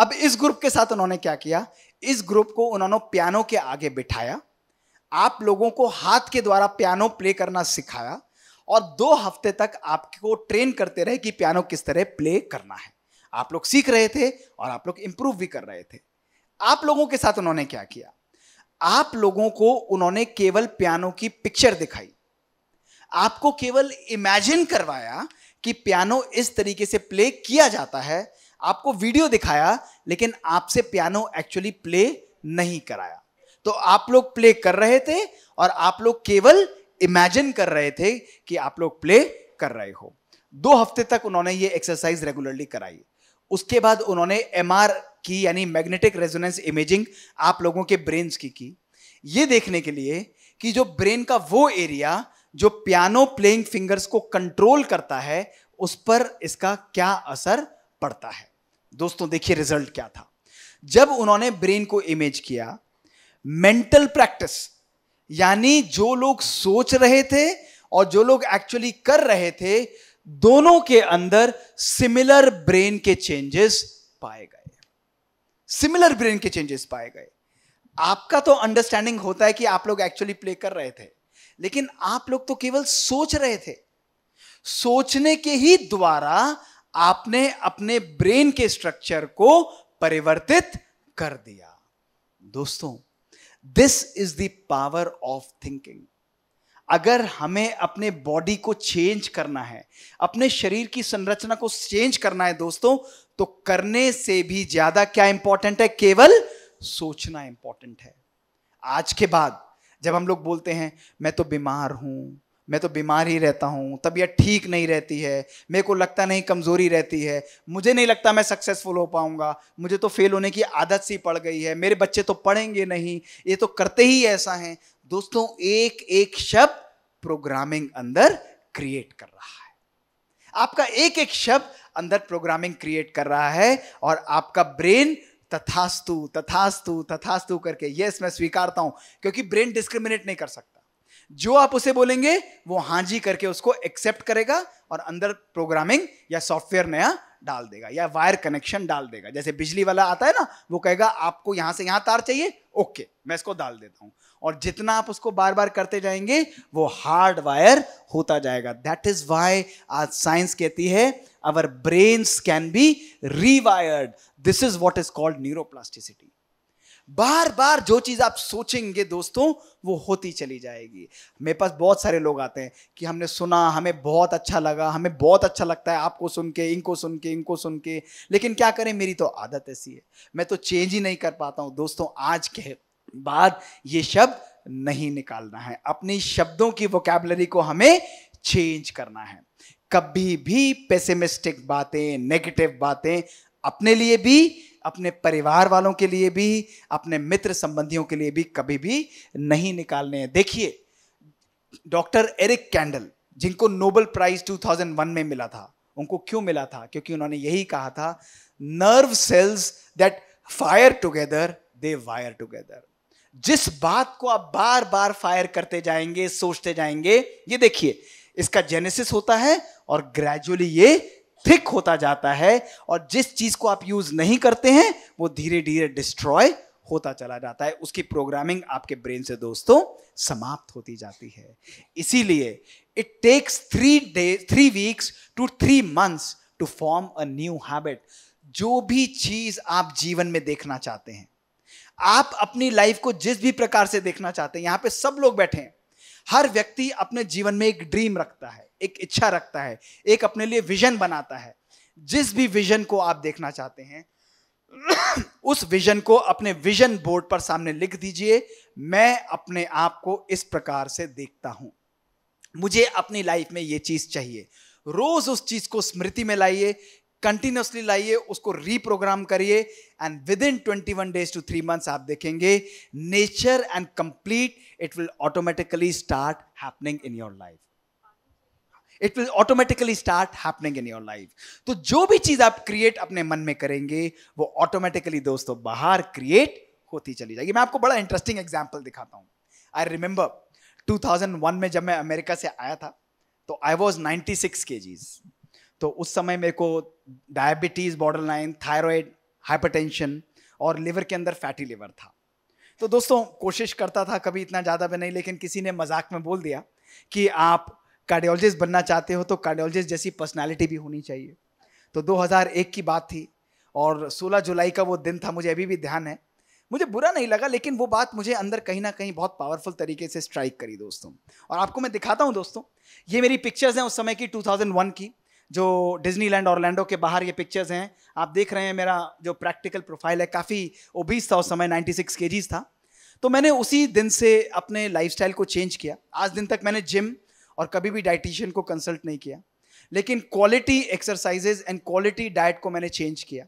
अब इस ग्रुप के साथ उन्होंने क्या किया इस ग्रुप को उन्होंने पियानो के आगे बिठाया आप लोगों को हाथ के द्वारा पियानो प्ले करना सिखाया और दो हफ्ते तक आपको ट्रेन करते रहे कि पियानो किस तरह प्ले करना है आप लोग सीख रहे थे और आप लोग इंप्रूव भी कर रहे थे आप लोगों के साथ उन्होंने क्या किया आप लोगों को उन्होंने केवल पियानो की पिक्चर दिखाई आपको केवल इमेजिन करवाया कि पियानो इस तरीके से प्ले किया जाता है आपको वीडियो दिखाया लेकिन आपसे पियानो एक्चुअली प्ले नहीं कराया तो आप लोग प्ले कर रहे थे और आप लोग केवल इमेजिन कर रहे थे कि आप लोग प्ले कर रहे हो दो हफ्ते तक उन्होंने ये एक्सरसाइज रेगुलरली कराई उसके बाद उन्होंने एम की यानी मैग्नेटिक रेजोनेंस इमेजिंग आप लोगों के ब्रेन्स की की ये देखने के लिए कि जो ब्रेन का वो एरिया जो पियानो प्लेइंग फिंगर्स को कंट्रोल करता है उस पर इसका क्या असर पड़ता है दोस्तों देखिए रिजल्ट क्या था जब उन्होंने ब्रेन को इमेज किया मेंटल प्रैक्टिस यानी जो लोग सोच रहे थे और जो लोग एक्चुअली कर रहे थे दोनों के अंदर सिमिलर ब्रेन के चेंजेस पाए गए सिमिलर ब्रेन के चेंजेस पाए गए आपका तो अंडरस्टैंडिंग होता है कि आप लोग एक्चुअली प्ले कर रहे थे लेकिन आप लोग तो केवल सोच रहे थे सोचने के ही द्वारा आपने अपने ब्रेन के स्ट्रक्चर को परिवर्तित कर दिया दोस्तों this is the power of thinking अगर हमें अपने बॉडी को चेंज करना है अपने शरीर की संरचना को चेंज करना है दोस्तों तो करने से भी ज्यादा क्या इंपॉर्टेंट है केवल सोचना इंपॉर्टेंट है आज के बाद जब हम लोग बोलते हैं मैं तो बीमार हूं मैं तो बीमार ही रहता हूँ तबीयत ठीक नहीं रहती है मेरे को लगता नहीं कमज़ोरी रहती है मुझे नहीं लगता मैं सक्सेसफुल हो पाऊँगा मुझे तो फेल होने की आदत सी पड़ गई है मेरे बच्चे तो पढ़ेंगे नहीं ये तो करते ही ऐसा हैं दोस्तों एक एक शब्द प्रोग्रामिंग अंदर क्रिएट कर रहा है आपका एक एक शब्द अंदर प्रोग्रामिंग क्रिएट कर रहा है और आपका ब्रेन तथास्तु तथास्तु तथास्तु करके यस मैं स्वीकारता हूं क्योंकि ब्रेन डिस्क्रिमिनेट नहीं कर सकता जो आप उसे बोलेंगे वो हाँ जी करके उसको एक्सेप्ट करेगा और अंदर प्रोग्रामिंग या सॉफ्टवेयर नया डाल देगा या वायर कनेक्शन डाल देगा जैसे बिजली वाला आता है ना वो कहेगा आपको यहां से यहां तार चाहिए ओके मैं इसको डाल देता हूं और जितना आप उसको बार बार करते जाएंगे वो हार्ड वायर होता जाएगा दैट इज वाई आज साइंस कहती है our brains can be rewired this is what is called neuroplasticity बार बार जो चीज़ आप सोचेंगे दोस्तों वो होती चली जाएगी मेरे पास बहुत सारे लोग आते हैं कि हमने सुना हमें बहुत अच्छा लगा हमें बहुत अच्छा लगता है आपको सुन के इनको सुन के इनको सुन के लेकिन क्या करें मेरी तो आदत ऐसी है मैं तो चेंज ही नहीं कर पाता हूँ दोस्तों आज के बाद ये शब्द नहीं निकालना है अपनी शब्दों की वोकेबलरी को हमें चेंज करना है कभी भी पेसिमिस्टिक बातें नेगेटिव बातें अपने लिए भी अपने परिवार वालों के लिए भी अपने मित्र संबंधियों के लिए भी कभी भी नहीं निकालने हैं देखिए डॉक्टर एरिक कैंडल जिनको नोबल प्राइज 2001 में मिला था उनको क्यों मिला था क्योंकि उन्होंने यही कहा था nerve cells that fire together they wire together जिस बात को आप बार बार फायर करते जाएंगे सोचते जाएंगे ये देखिए इसका जेनेसिस होता है और ग्रेजुअली ये थिक होता जाता है और जिस चीज को आप यूज नहीं करते हैं वो धीरे धीरे डिस्ट्रॉय होता चला जाता है उसकी प्रोग्रामिंग आपके ब्रेन से दोस्तों समाप्त होती जाती है इसीलिए it takes three day three weeks to three months to form a new habit जो भी चीज आप जीवन में देखना चाहते हैं आप अपनी लाइफ को जिस भी प्रकार से देखना चाहते हैं यहाँ पे सब लोग बैठे हैं हर व्यक्ति अपने जीवन में एक ड्रीम रखता है एक इच्छा रखता है एक अपने लिए विजन बनाता है जिस भी विजन को आप देखना चाहते हैं उस विजन को अपने विजन बोर्ड पर सामने लिख दीजिए मैं अपने आप को इस प्रकार से देखता हूं मुझे अपनी लाइफ में यह चीज चाहिए रोज उस चीज को स्मृति में लाइए कंटिन्यूसली लाइए उसको रीप्रोग्राम करिए and within twenty one days to three months आप देखेंगे nature and complete it will automatically start happening in your life it will automatically start happening in your life तो जो भी चीज आप क्रिएट अपने मन में करेंगे वो ऑटोमेटिकली दोस्तों बाहर क्रिएट होती चली जाएगी मैं आपको बड़ा इंटरेस्टिंग एग्जाम्पल दिखाता हूँ आई रिमेंबर 2001 में जब मैं अमेरिका से आया था तो आई वॉज 96 सिक्स के जीज तो उस समय मेरे को diabetes borderline thyroid hypertension और लिवर के अंदर फैटी लिवर था तो दोस्तों कोशिश करता था कभी इतना ज़्यादा भी नहीं लेकिन किसी ने मजाक में बोल दिया कि आप कार्डियोलॉजिस्ट बनना चाहते हो तो कार्डियोलॉजिस्ट जैसी पर्सनालिटी भी होनी चाहिए तो 2001 की बात थी और 16 जुलाई का वो दिन था मुझे अभी भी ध्यान है मुझे बुरा नहीं लगा लेकिन वो बात मुझे अंदर कहीं ना कहीं बहुत पावरफुल तरीके से स्ट्राइक करी दोस्तों और आपको मैं दिखाता हूँ दोस्तों ये मेरी पिक्चर्स हैं उस समय की 2001 की जो डिज्नीलैंड ऑरलैंडो के बाहर ये पिक्चर्स हैं आप देख रहे हैं मेरा जो प्रैक्टिकल प्रोफाइल है काफ़ी ओबीस था उस समय 96 सिक्स था तो मैंने उसी दिन से अपने लाइफस्टाइल को चेंज किया आज दिन तक मैंने जिम और कभी भी डाइटिशियन को कंसल्ट नहीं किया लेकिन quality exercises and quality diet को मैंने चेंज किया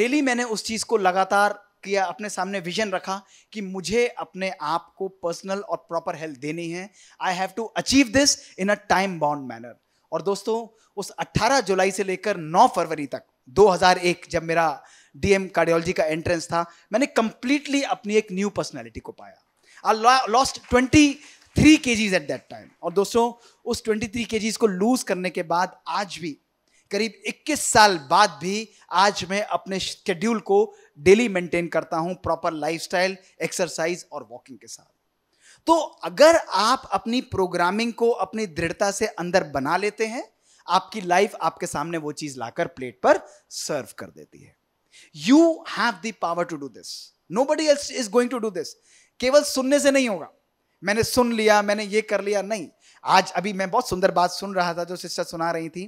डेली मैंने उस चीज़ को लगातार किया अपने सामने विजन रखा कि मुझे अपने आप को पर्सनल और प्रॉपर हेल्थ देनी है I have to achieve this in a time bound manner और दोस्तों उस 18 जुलाई से लेकर 9 फरवरी तक 2001 जब मेरा डीएम कार्डियोलॉजी का एंट्रेंस था मैंने कंप्लीटली अपनी एक न्यू पर्सनैलिटी को पाया आई लॉस्ट ट्वेंटी थ्री के जीज एट दैट टाइम और दोस्तों उस ट्वेंटी थ्री के जीज को लूज करने के बाद आज भी करीब 21 साल बाद भी आज मैं अपने शेड्यूल को डेली मेंटेन करता हूं प्रॉपर लाइफस्टाइल एक्सरसाइज और वॉकिंग के साथ तो अगर आप अपनी प्रोग्रामिंग को अपनी दृढ़ता से अंदर बना लेते हैं आपकी लाइफ आपके सामने वो चीज लाकर प्लेट पर सर्व कर देती है you have the power to do this nobody else is going to do this केवल सुनने से नहीं होगा मैंने सुन लिया मैंने ये कर लिया नहीं आज अभी मैं बहुत सुंदर बात सुन रहा था जो सिस्टर सुना रही थी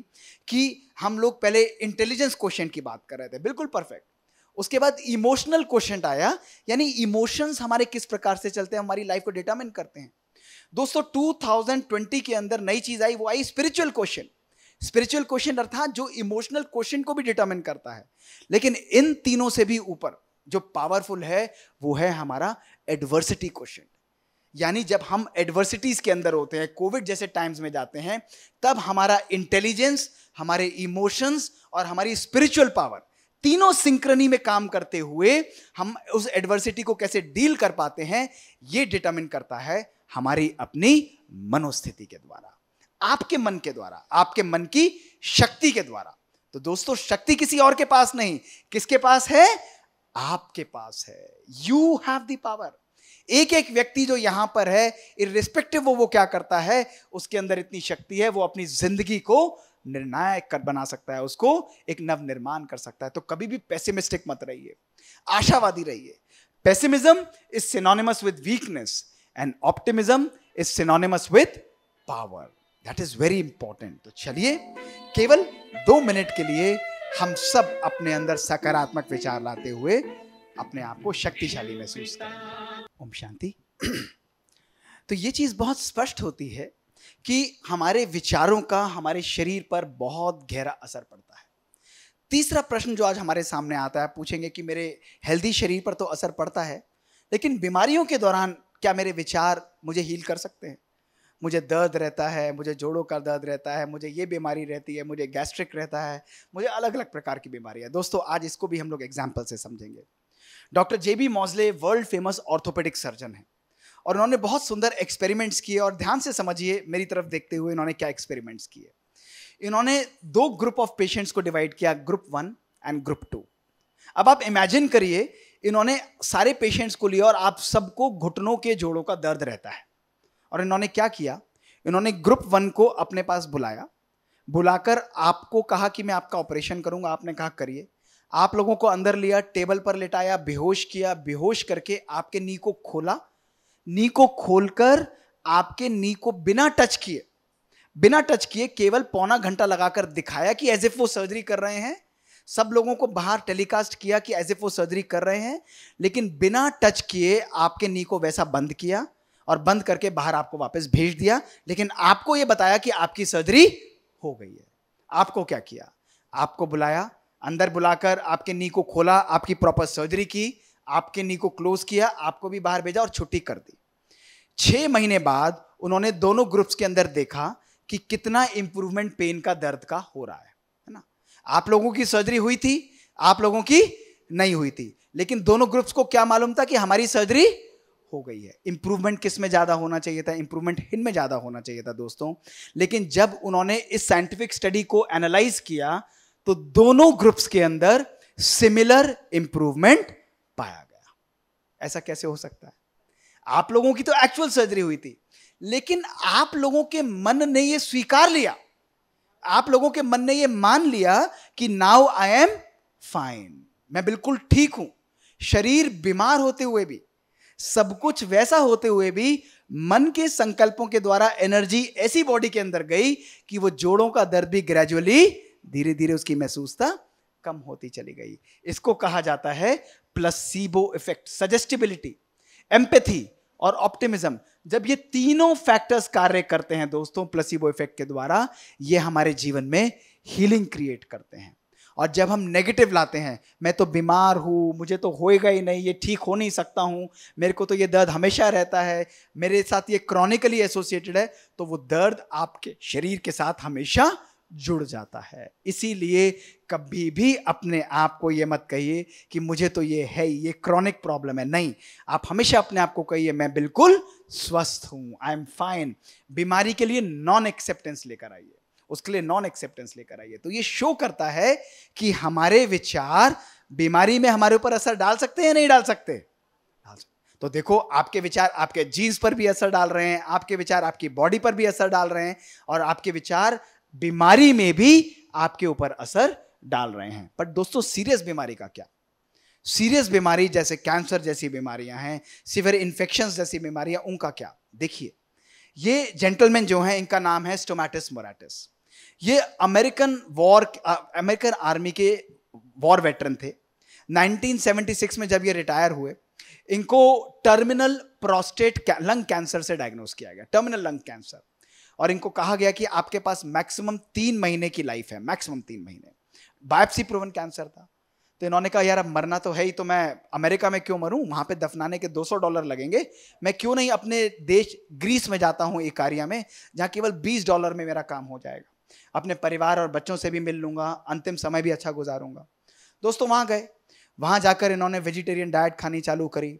कि हम लोग पहले इंटेलिजेंस क्वेश्चन की बात कर रहे थे बिल्कुल परफेक्ट उसके बाद इमोशनल क्वेश्चन आया यानी इमोशंस हमारे किस प्रकार से चलते हैं हमारी लाइफ को डिटर्मिन करते हैं दोस्तों 2020 के अंदर नई चीज आई वो आई स्पिरिचुअल क्वेश्चन स्पिरिचुअल क्वेश्चन अर्थात जो इमोशनल क्वेश्चन को भी डिटर्मिन करता है लेकिन इन तीनों से भी ऊपर जो पावरफुल है वो है हमारा एडवर्सिटी क्वेश्चन यानी जब हम एडवर्सिटीज़ के अंदर होते हैं कोविड जैसे टाइम्स में जाते हैं तब हमारा इंटेलिजेंस हमारे इमोशंस और हमारी स्पिरिचुअल पावर तीनों सिंक्रनी में काम करते हुए हम उस एडवर्सिटी को कैसे डील कर पाते हैं ये डिटर्मिन करता है हमारी अपनी मनोस्थिति के द्वारा आपके मन के द्वारा आपके मन की शक्ति के द्वारा तो दोस्तों शक्ति किसी और के पास नहीं किसके पास है आपके पास है यू हैव द पावर एक एक व्यक्ति जो यहां पर है इरिस्पेक्टिव वो वो क्या करता है उसके अंदर इतनी शक्ति है वो अपनी जिंदगी को निर्णायक कर बना सकता है उसको एक नव निर्माण कर सकता है तो कभी भी पैसिमिस्टिक मत रहिए आशावादी रहिए pessimism is synonymous with weakness and optimism is synonymous with power that is very important तो चलिए केवल दो मिनट के लिए हम सब अपने अंदर सकारात्मक विचार लाते हुए अपने आप को शक्तिशाली महसूस करें ओम शांति तो ये चीज़ बहुत स्पष्ट होती है कि हमारे विचारों का हमारे शरीर पर बहुत गहरा असर पड़ता है तीसरा प्रश्न जो आज हमारे सामने आता है पूछेंगे कि मेरे हेल्दी शरीर पर तो असर पड़ता है लेकिन बीमारियों के दौरान क्या मेरे विचार मुझे हील कर सकते हैं मुझे दर्द रहता है मुझे जोड़ों का दर्द रहता है मुझे ये बीमारी रहती है मुझे गैस्ट्रिक रहता है मुझे अलग अलग प्रकार की बीमारी है दोस्तों आज इसको भी हम लोग एग्जाम्पल से समझेंगे doctor J B Moseley world famous orthopaedic surgeon हैं और उन्होंने बहुत सुंदर एक्सपेरिमेंट्स किए और ध्यान से समझिए मेरी तरफ देखते हुए इन्होंने क्या एक्सपेरिमेंट्स किए इन्होंने दो ग्रुप ऑफ पेशेंट्स को डिवाइड किया group one and group two अब आप इमेजिन करिए इन्होंने सारे पेशेंट्स को लिया और आप सबको घुटनों के जोड़ों का दर्द रहता है और इन्होंने क्या किया इन्होंने ग्रुप वन को अपने पास बुलाया बुलाकर आपको कहा कि मैं आपका ऑपरेशन करूंगा आपने कहा करिए आप लोगों को अंदर लिया टेबल पर लेटाया बेहोश किया बेहोश करके आपके नी को खोला नी को खोलकर आपके नी को बिना टच किए बिना टच किए केवल पौना घंटा लगाकर दिखाया कि एज इफ वो सर्जरी कर रहे हैं सब लोगों को बाहर टेलीकास्ट किया कि एज इफ वो सर्जरी कर रहे हैं लेकिन बिना टच किए आपके नी को वैसा बंद किया और बंद करके बाहर आपको वापस भेज दिया लेकिन आपको ये बताया कि आपकी सर्जरी हो गई है आपको क्या किया आपको बुलाया अंदर बुलाकर आपके नी को खोला आपकी प्रॉपर सर्जरी की आपके नी को क्लोज किया आपको भी बाहर भेजा और छुट्टी कर दी छः महीने बाद उन्होंने दोनों ग्रुप्स के अंदर देखा कि कितना इम्प्रूवमेंट पेन का दर्द का हो रहा है है ना आप लोगों की सर्जरी हुई थी आप लोगों की नहीं हुई थी लेकिन दोनों ग्रुप्स को क्या मालूम था कि हमारी सर्जरी हो गई है इंप्रूवमेंट किस में ज़्यादा होना चाहिए था इंप्रूवमेंट हिन में ज़्यादा होना चाहिए था दोस्तों लेकिन जब उन्होंने इस साइंटिफिक स्टडी को एनालाइज किया तो दोनों ग्रुप्स के अंदर सिमिलर इंप्रूवमेंट पाया गया ऐसा कैसे हो सकता है आप लोगों की तो एक्चुअल सर्जरी हुई थी लेकिन आप लोगों के मन ने यह स्वीकार लिया आप लोगों के मन ने यह मान लिया कि नाउ आई एम फाइन मैं बिल्कुल ठीक हूं शरीर बीमार होते हुए भी सब कुछ वैसा होते हुए भी मन के संकल्पों के द्वारा एनर्जी ऐसी बॉडी के अंदर गई कि वो जोड़ों का दर्द भी ग्रेजुअली धीरे धीरे उसकी महसूसता कम होती चली गई इसको कहा जाता है प्लसीबो इफेक्ट सजेस्टिबिलिटी एम्पेथी और ऑप्टिमिज्म जब ये तीनों फैक्टर्स कार्य करते हैं दोस्तों प्लसीबो इफेक्ट के द्वारा ये हमारे जीवन में हीलिंग क्रिएट करते हैं और जब हम नेगेटिव लाते हैं मैं तो बीमार हूँ मुझे तो होएगा ही नहीं ये ठीक हो नहीं सकता हूँ मेरे को तो ये दर्द हमेशा रहता है मेरे साथ ये क्रॉनिकली एसोसिएटेड है तो वो दर्द आपके शरीर के साथ हमेशा जुड़ जाता है इसीलिए कभी भी अपने आप को ये मत कहिए कि मुझे तो ये है ये क्रॉनिक प्रॉब्लम है नहीं आप हमेशा अपने आप को कहिए मैं बिल्कुल स्वस्थ हूँ आई एम फाइन बीमारी के लिए नॉन एक्सेप्टेंस लेकर आइए उसके लिए नॉन एक्सेप्टेंस लेकर आइए तो ये शो करता है कि हमारे विचार बीमारी में हमारे ऊपर असर डाल सकते हैं या नहीं डाल सकते डाल सकते तो देखो आपके विचार आपके जीन्स पर भी असर डाल रहे हैं आपके विचार आपकी बॉडी पर भी असर डाल रहे हैं और आपके विचार बीमारी में भी आपके ऊपर असर डाल रहे हैं बट दोस्तों सीरियस बीमारी का क्या सीरियस बीमारी जैसे कैंसर जैसी बीमारियां हैं सिवियर इन्फेक्शंस जैसी बीमारियां उनका क्या देखिए ये जेंटलमैन जो हैं इनका नाम है स्टोमैटिस मोराटिस ये अमेरिकन वॉर अमेरिकन आर्मी के वॉर वेटरन थे 1976 में जब ये रिटायर हुए इनको टर्मिनल प्रोस्टेट लंग कैंसर से डायग्नोस किया गया टर्मिनल लंग कैंसर और इनको कहा गया कि आपके पास मैक्सिमम तीन महीने की लाइफ है मैक्सिमम तीन महीने बायोप्सी प्रोवन कैंसर था तो इन्होंने कहा यार अब मरना तो है ही तो मैं अमेरिका में क्यों मरूं वहां पे दफनाने के 200 डॉलर लगेंगे मैं क्यों नहीं अपने देश ग्रीस में जाता हूं एकारिया में जहां केवल 20 डॉलर में मेरा काम हो जाएगा अपने परिवार और बच्चों से भी मिल लूंगा अंतिम समय भी अच्छा गुजारूंगा दोस्तों वहां गए वहां जाकर इन्होंने वेजिटेरियन डाइट खानी चालू करी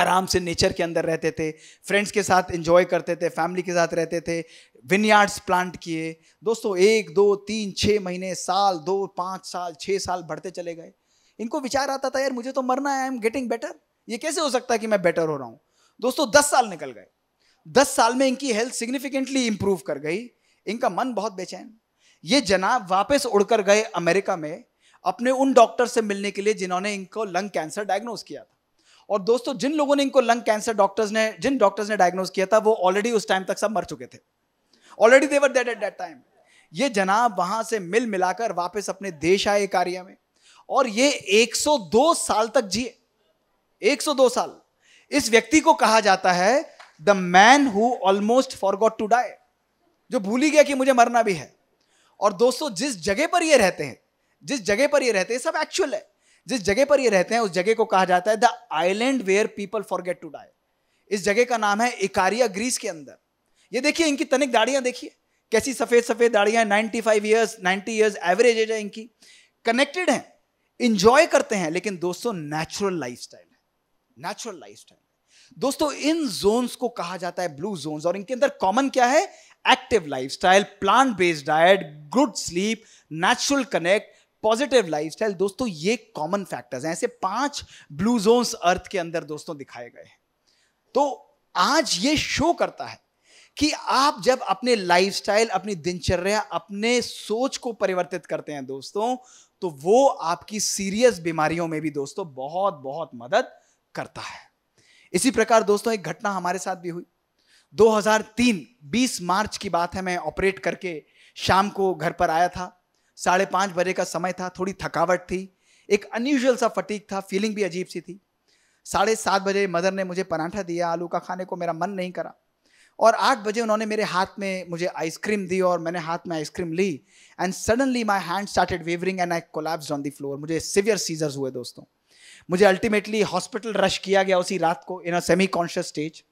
आराम से नेचर के अंदर रहते थे फ्रेंड्स के साथ इंजॉय करते थे फैमिली के साथ रहते थे विनयार्ड्स प्लांट किए दोस्तों एक दो तीन छः महीने साल दो पाँच साल छः साल बढ़ते चले गए इनको विचार आता था यार मुझे तो मरना है आई एम गेटिंग बेटर ये कैसे हो सकता है कि मैं बेटर हो रहा हूँ दोस्तों दस साल निकल गए दस साल में इनकी हेल्थ सिग्निफिकेंटली इंप्रूव कर गई इनका मन बहुत बेचैन ये जनाब वापस उड़कर गए अमेरिका में अपने उन डॉक्टर से मिलने के लिए जिन्होंने इनको लंग कैंसर डायग्नोज किया था और दोस्तों जिन लोगों ने इनको लंग कैंसर डॉक्टर्स ने जिन डॉक्टर्स ने डायग्नोज किया था वो ऑलरेडी उस टाइम तक सब मर चुके थे already they were dead at that time ये जनाब वहां से मिल मिलाकर वापस अपने देश आए कार्य में और ये 102 साल तक जिए 102 साल इस व्यक्ति को कहा जाता है the man who almost forgot to die जो भूल ही गया कि मुझे मरना भी है और दोस्तों जिस जगह पर ये रहते हैं जिस जगह पर ये रहते हैं सब एक्चुअल है जिस जगह पर ये रहते हैं उस जगह को कहा जाता है the island where people forget to die इस जगह का नाम है इकारिया ग्रीस के अंदर ये देखिए इनकी तनिक दाढ़ियाँ देखिए कैसी सफ़ेद सफ़ेद दाड़ियां ninety five years ninety years average age है इनकी कनेक्टेड हैं इंजॉय करते हैं लेकिन दोस्तों नेचुरल लाइफ है नेचुरल लाइफ दोस्तों इन जोन्स को कहा जाता है ब्लू जोन्स और इनके अंदर कॉमन क्या है active lifestyle plant based diet good sleep natural connect positive lifestyle दोस्तों ये कॉमन फैक्टर्स हैं ऐसे पांच ब्लू जोन्स अर्थ के अंदर दोस्तों दिखाए गए हैं तो आज ये शो करता है कि आप जब अपने लाइफस्टाइल अपनी दिनचर्या अपने सोच को परिवर्तित करते हैं दोस्तों तो वो आपकी सीरियस बीमारियों में भी दोस्तों बहुत बहुत मदद करता है इसी प्रकार दोस्तों एक घटना हमारे साथ भी हुई 2003 20 मार्च की बात है मैं ऑपरेट करके शाम को घर पर आया था साढ़े पाँच बजे का समय था थोड़ी थकावट थी एक अनयूजल सा फटीक था फीलिंग भी अजीब सी थी साढ़े सात बजे मदर ने मुझे पराठा दिया आलू का खाने को मेरा मन नहीं करा और आठ बजे उन्होंने मेरे हाथ में मुझे आइसक्रीम दी और मैंने हाथ में आइसक्रीम ली and suddenly my hand started wavering and I collapse on the floor मुझे सिवियर सीजर्स हुए दोस्तों मुझे अल्टीमेटली हॉस्पिटल रश किया गया उसी रात को in a semi conscious stage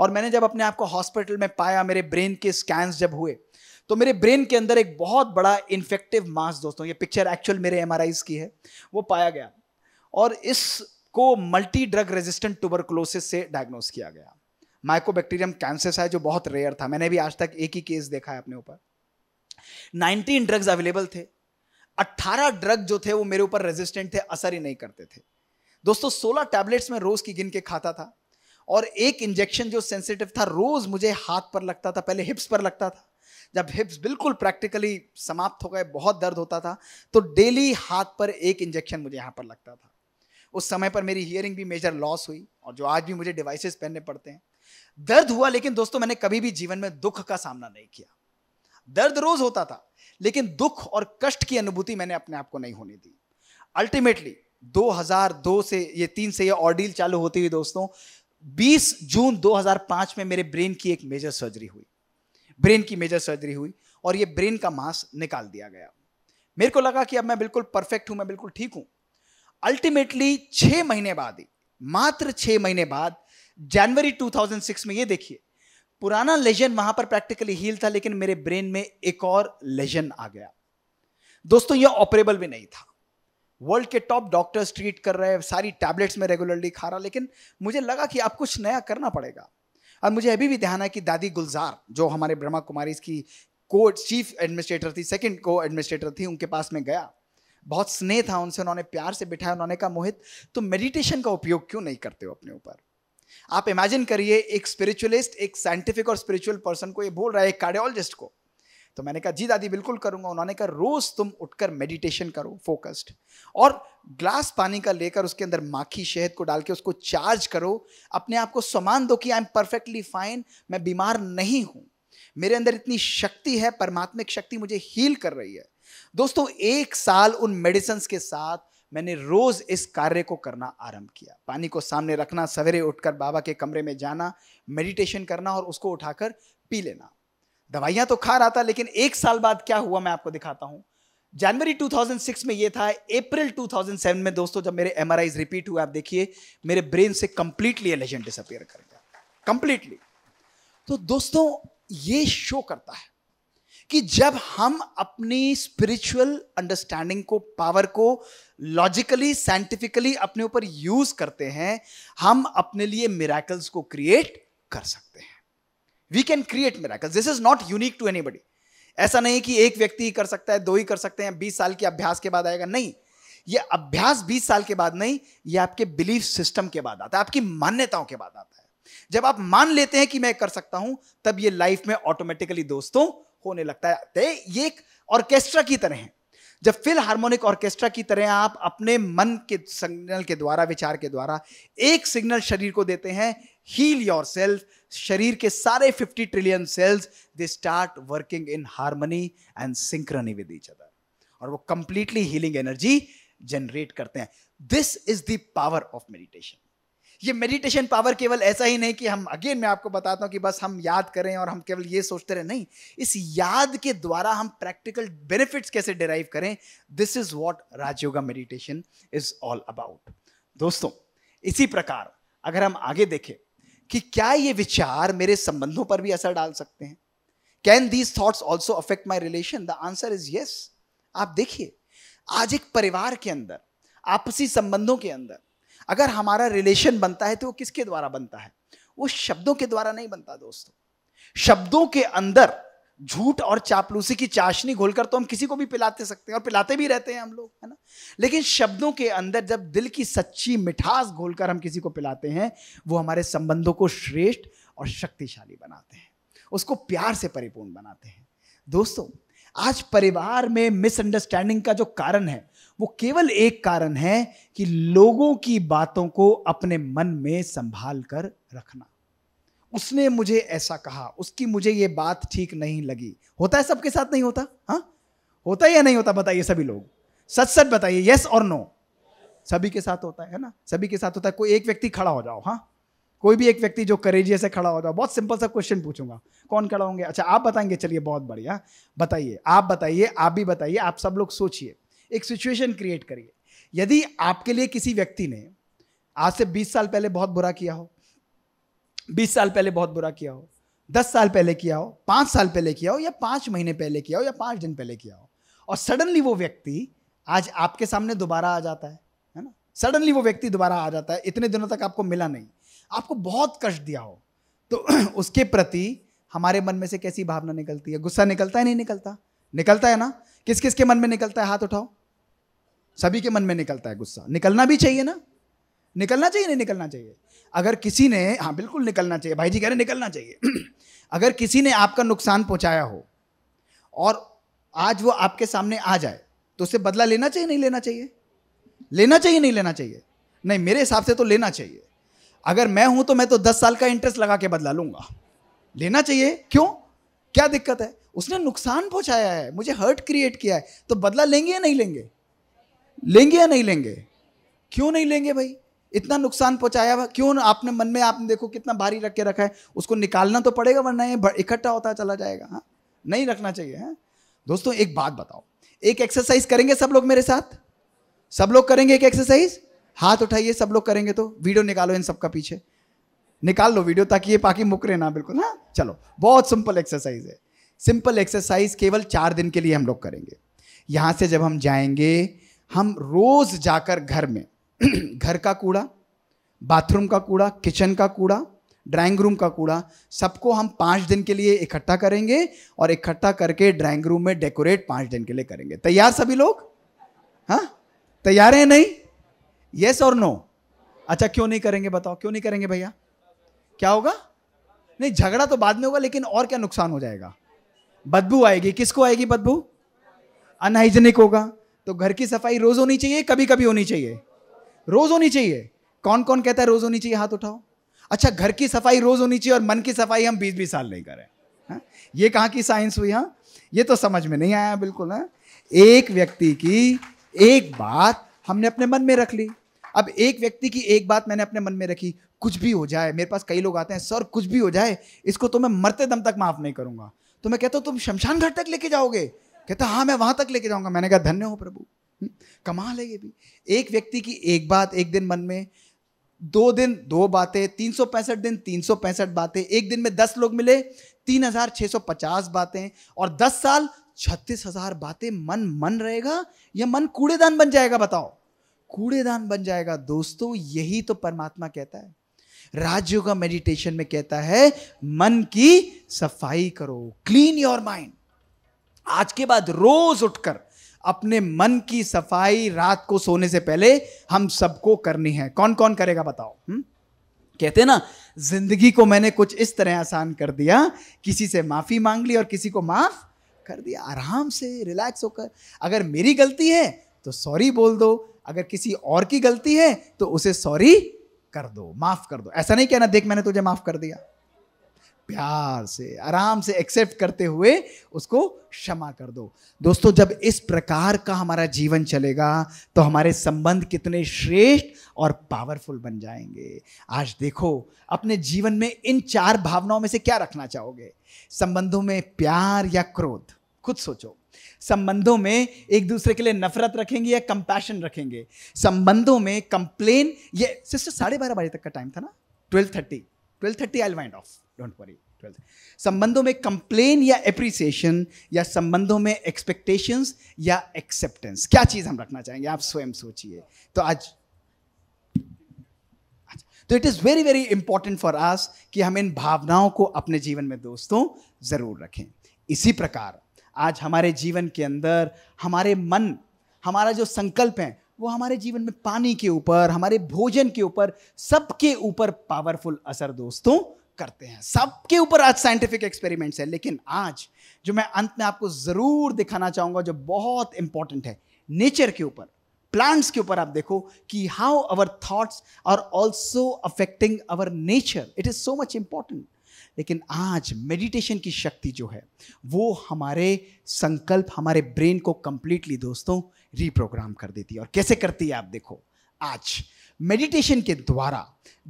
और मैंने जब अपने आप को हॉस्पिटल में पाया मेरे ब्रेन के स्कैंस जब हुए तो मेरे ब्रेन के अंदर एक बहुत बड़ा इन्फेक्टिव मास दोस्तों ये पिक्चर एक्चुअल मेरे एम की है वो पाया गया और इसको मल्टी ड्रग रेजिस्टेंट ट्यूबरकुलोसिस से डायग्नोस किया गया माइकोबैक्टीरियम कैंसर है जो बहुत रेयर था मैंने भी आज तक एक ही केस देखा है अपने ऊपर 19 ड्रग्स अवेलेबल थे 18 ड्रग जो थे वो मेरे ऊपर रेजिस्टेंट थे असर ही नहीं करते थे दोस्तों 16 टैबलेट्स में रोज की गिन के खाता था और एक इंजेक्शन जो सेंसिटिव था रोज मुझे हाथ पर लगता था पहले हिप्स पर लगता था जब हिप्स बिल्कुल प्रैक्टिकली समाप्त हो गए बहुत दर्द होता था तो डेली हाथ पर एक इंजेक्शन मुझे यहाँ पर लगता था उस समय पर मेरी हियरिंग भी मेजर लॉस हुई और जो आज भी मुझे डिवाइसेस पहनने पड़ते हैं दर्द हुआ लेकिन दोस्तों मैंने कभी भी जीवन में दुख का सामना नहीं किया दर्द रोज होता था लेकिन दुख और कष्ट की अनुभूति मैंने अपने आप को नहीं होने दी अल्टीमेटली 2002 से ये तीन से ये ऑर्डील चालू होती हुई दोस्तों 20 जून 2005 में मेरे ब्रेन की एक मेजर सर्जरी हुई ब्रेन की मेजर सर्जरी हुई और ये ब्रेन का मास निकाल दिया गया मेरे को लगा कि अब मैं बिल्कुल परफेक्ट हूं मैं बिल्कुल ठीक हूं अल्टीमेटली छह महीने बाद ही मात्र छह महीने बाद जनवरी 2006 में ये देखिए पुराना लेजन वहां पर प्रैक्टिकली हील था लेकिन मेरे ब्रेन में एक और लेजन आ गया दोस्तों ये ऑपरेबल भी नहीं था वर्ल्ड के टॉप डॉक्टर्स ट्रीट कर रहे हैं सारी टैबलेट्स में रेगुलरली खा रहा लेकिन मुझे लगा कि आप कुछ नया करना पड़ेगा और मुझे अभी भी ध्यान है कि दादी गुलजार जो हमारे ब्रह्मा कुमारी की को चीफ एडमिनिस्ट्रेटर थी सेकंड को एडमिनिस्ट्रेटर थी उनके पास में गया बहुत स्नेह था उनसे उन्होंने प्यार से बिठाया उन्होंने कहा मोहित तुम तो मेडिटेशन का उपयोग क्यों नहीं करते हो अपने ऊपर आप इमेजिन करिए एक स्पिरिचुअलिस्ट एक साइंटिफिक और स्पिरिचुअल पर्सन को ये बोल रहा है एक कार्डियोलॉजिस्ट को तो मैंने कहा जी दादी बिल्कुल करूंगा उन्होंने कहा रोज़ तुम उठकर मेडिटेशन करो फोकस्ड और ग्लास पानी का लेकर उसके अंदर माखी शहद को डाल के उसको चार्ज करो अपने आप को समान दो कि आई एम परफेक्टली फाइन मैं बीमार नहीं हूं मेरे अंदर इतनी शक्ति है परमात्मिक शक्ति मुझे हील कर रही है दोस्तों एक साल उन मेडिसिन के साथ मैंने रोज इस कार्य को करना आरंभ किया पानी को सामने रखना सवेरे उठकर बाबा के कमरे में जाना मेडिटेशन करना और उसको उठाकर पी लेना दवाइयां तो खा रहा था लेकिन एक साल बाद क्या हुआ मैं आपको दिखाता हूं जनवरी 2006 में ये था अप्रैल 2007 में दोस्तों जब मेरे एम रिपीट हुए आप देखिए मेरे ब्रेन से कंप्लीटली लेजेंड डिसअपियर कर गया कंप्लीटली तो दोस्तों ये शो करता है कि जब हम अपनी स्पिरिचुअल अंडरस्टैंडिंग को पावर को लॉजिकली साइंटिफिकली अपने ऊपर यूज करते हैं हम अपने लिए मिराकल्स को क्रिएट कर सकते हैं we can create miracles this is not unique to anybody ऐसा नहीं कि एक व्यक्ति ही कर सकता है दो ही कर सकते हैं बीस साल के अभ्यास के बाद आएगा नहीं ये अभ्यास बीस साल के बाद नहीं ये आपके बिलीफ सिस्टम के बाद आता है आपकी मान्यताओं के बाद आता है जब आप मान लेते हैं कि मैं कर सकता हूं तब ये लाइफ में ऑटोमेटिकली दोस्तों होने लगता है तो ये एक ऑर्केस्ट्रा की तरह है जब फिल हार्मोनिक ऑर्केस्ट्रा की तरह आप अपने मन के सिग्नल के द्वारा विचार के द्वारा एक सिग्नल शरीर को देते हैं हील योर सेल्फ शरीर के सारे 50 trillion cells they start working in harmony and synchrony with each other और वो कंप्लीटली हीलिंग एनर्जी जनरेट करते हैं this is the power of meditation ये मेडिटेशन पावर केवल ऐसा ही नहीं कि हम अगेन मैं आपको बताता हूँ कि बस हम याद करें और हम केवल ये सोचते रहे नहीं इस याद के द्वारा हम प्रैक्टिकल बेनिफिट्स कैसे डिराइव करें this is what Rajyoga meditation is all about दोस्तों इसी प्रकार अगर हम आगे देखें कि क्या ये विचार मेरे संबंधों पर भी असर डाल सकते हैं can these thoughts also affect my relation the answer is yes आप देखिए आज एक परिवार के अंदर आपसी संबंधों के अंदर अगर हमारा रिलेशन बनता है तो वो किसके द्वारा बनता है वो शब्दों के द्वारा नहीं बनता दोस्तों शब्दों के अंदर झूठ और चापलूसी की चाशनी घोलकर तो हम किसी को भी पिलाते सकते हैं और पिलाते भी रहते हैं हम लोग है ना लेकिन शब्दों के अंदर जब दिल की सच्ची मिठास घोलकर हम किसी को पिलाते हैं वो हमारे संबंधों को श्रेष्ठ और शक्तिशाली बनाते हैं उसको प्यार से परिपूर्ण बनाते हैं दोस्तों आज परिवार में मिसअंडरस्टैंडिंग का जो कारण है वो केवल एक कारण है कि लोगों की बातों को अपने मन में संभाल कर रखना उसने मुझे ऐसा कहा उसकी मुझे ये बात ठीक नहीं लगी होता है सबके साथ नहीं होता हाँ होता है या नहीं होता बताइए सभी लोग सच सच बताइए यस और नो सभी के साथ होता है ना सभी के साथ होता है कोई एक व्यक्ति खड़ा हो जाओ हाँ कोई भी एक व्यक्ति जो करेजिए से खड़ा हो जाओ बहुत सिंपल सा क्वेश्चन पूछूंगा कौन खड़ा होंगे अच्छा आप बताएंगे चलिए बहुत बढ़िया बताइए आप बताइए आप भी बताइए आप सब लोग सोचिए एक सिचुएशन क्रिएट करिए यदि आपके लिए किसी व्यक्ति ने आज से 20 साल पहले बहुत बुरा किया हो 20 साल पहले बहुत बुरा किया हो 10 साल पहले किया हो 5 साल पहले किया हो या 5 महीने पहले किया हो या 5 दिन पहले किया हो और सडनली वो व्यक्ति आज आपके सामने दोबारा आ जाता है है ना सडनली वो व्यक्ति दोबारा आ जाता है इतने दिनों तक आपको मिला नहीं आपको बहुत कष्ट दिया हो तो उसके प्रति हमारे मन में से कैसी भावना निकलती है गुस्सा निकलता है नहीं निकलता निकलता है ना किस किस के मन में निकलता है हाथ उठाओ सभी के मन में निकलता है गुस्सा निकलना भी चाहिए ना निकलना चाहिए नहीं निकलना चाहिए अगर किसी ने हाँ बिल्कुल निकलना चाहिए भाई जी कह रहे निकलना चाहिए अगर किसी ने आपका नुकसान पहुंचाया हो और आज वो आपके सामने आ जाए तो उसे बदला लेना चाहिए नहीं लेना चाहिए लेना चाहिए नहीं लेना चाहिए नहीं मेरे हिसाब से तो लेना चाहिए अगर मैं हूं तो मैं तो दस साल का इंटरेस्ट लगा के बदला लूंगा लेना चाहिए क्यों क्या दिक्कत है उसने नुकसान पहुंचाया है मुझे हर्ट क्रिएट किया है तो बदला लेंगे या नहीं लेंगे लेंगे या नहीं लेंगे क्यों नहीं लेंगे भाई इतना नुकसान पहुंचाया हुआ क्यों आपने मन में आपने देखो कितना भारी रख के रखा है उसको निकालना तो पड़ेगा वरना ये इकट्ठा होता चला जाएगा हाँ नहीं रखना चाहिए है हाँ? दोस्तों एक बात बताओ एक एक्सरसाइज करेंगे सब लोग मेरे साथ सब लोग करेंगे एक एक्सरसाइज हाथ उठाइए सब लोग करेंगे तो वीडियो निकालो इन सबका पीछे निकाल लो वीडियो ताकि ये पाकि मुकरे ना बिल्कुल हाँ चलो बहुत सिंपल एक्सरसाइज है सिंपल एक्सरसाइज केवल चार दिन के लिए हम लोग करेंगे यहाँ से जब हम जाएंगे हम रोज जाकर घर में घर का कूड़ा बाथरूम का कूड़ा किचन का कूड़ा ड्राइंग रूम का कूड़ा सबको हम पाँच दिन के लिए इकट्ठा करेंगे और इकट्ठा करके ड्राइंग रूम में डेकोरेट पाँच दिन के लिए करेंगे तैयार सभी लोग हाँ तैयार हैं नहीं यस और नो अच्छा क्यों नहीं करेंगे बताओ क्यों नहीं करेंगे भैया क्या होगा नहीं झगड़ा तो बाद में होगा लेकिन और क्या नुकसान हो जाएगा बदबू आएगी किसको आएगी बदबू अनहाइजेनिक होगा तो घर की सफाई रोज होनी चाहिए कभी कभी होनी चाहिए रोज होनी चाहिए कौन कौन कहता है रोज होनी चाहिए हाथ उठाओ अच्छा घर की सफाई रोज होनी चाहिए और मन की सफाई हम बीस बीस साल नहीं करें हाँ? ये कहाँ की साइंस हुई हाँ ये तो समझ में नहीं आया बिल्कुल ना हाँ? एक व्यक्ति की एक बात हमने अपने मन में रख ली अब एक व्यक्ति की एक बात मैंने अपने मन में रखी कुछ भी हो जाए मेरे पास कई लोग आते हैं सर कुछ भी हो जाए इसको तो मैं मरते दम तक माफ नहीं करूंगा तो मैं कहता हूँ तुम शमशान घाट तक लेके जाओगे कहता हाँ मैं वहां तक लेके जाऊंगा मैंने कहा धन्य हो प्रभु हम्म, कमाल है ये भी एक व्यक्ति की एक बात एक दिन मन में दो दिन दो बातें तीन सौ पैंसठ दिन तीन सौ पैंसठ बातें एक दिन में दस लोग मिले तीन हजार छह सौ पचास बातें और दस साल छत्तीस हजार बातें मन मन रहेगा या मन कूड़ेदान बन जाएगा बताओ कूड़ेदान बन जाएगा दोस्तों यही तो परमात्मा कहता है राजयोग मेडिटेशन में कहता है मन की सफाई करो क्लीन योर माइंड आज के बाद रोज उठकर अपने मन की सफाई रात को सोने से पहले हम सबको करनी है कौन कौन करेगा बताओ हुँ? हम्म? कहते हैं ना जिंदगी को मैंने कुछ इस तरह आसान कर दिया किसी से माफी मांग ली और किसी को माफ कर दिया आराम से रिलैक्स होकर अगर मेरी गलती है तो सॉरी बोल दो अगर किसी और की गलती है तो उसे सॉरी कर दो माफ कर दो ऐसा नहीं कहना देख मैंने तुझे माफ कर दिया प्यार से आराम से एक्सेप्ट करते हुए उसको क्षमा कर दो दोस्तों जब इस प्रकार का हमारा जीवन चलेगा तो हमारे संबंध कितने श्रेष्ठ और पावरफुल बन जाएंगे आज देखो अपने जीवन में इन चार भावनाओं में से क्या रखना चाहोगे संबंधों में प्यार या क्रोध खुद सोचो संबंधों में एक दूसरे के लिए नफरत रखेंगे या कंपैशन रखेंगे संबंधों में कंप्लेन ये सिस्टर साढ़े बारह बजे तक का टाइम था ना twelve thirty twelve thirty I wind off don't worry twelfth संबंधों में कंप्लेन या अप्रिसिएशन या संबंधों में एक्सपेक्टेशंस या एक्सेप्टेंस क्या चीज़ हम रखना चाहेंगे आप स्वयं सोचिए तो आज तो it is very very important for us कि हम इन भावनाओं को अपने जीवन में दोस्तों ज़रूर रखें इसी प्रकार आज हमारे जीवन के अंदर हमारे मन हमारा जो संकल्प है वो हमारे जीवन में पानी के ऊपर हमारे भोजन के ऊपर सबके ऊपर पावरफुल असर दोस्तों करते हैं सबके ऊपर आज साइंटिफिक एक्सपेरिमेंट्स है लेकिन आज जो मैं अंत में आपको ज़रूर दिखाना चाहूंगा जो बहुत इंपॉर्टेंट है नेचर के ऊपर प्लांट्स के ऊपर आप देखो कि how our thoughts are also affecting our nature it is so much important लेकिन आज मेडिटेशन की शक्ति जो है वो हमारे संकल्प हमारे ब्रेन को कंप्लीटली दोस्तों रीप्रोग्राम कर देती है और कैसे करती है आप देखो आज मेडिटेशन के द्वारा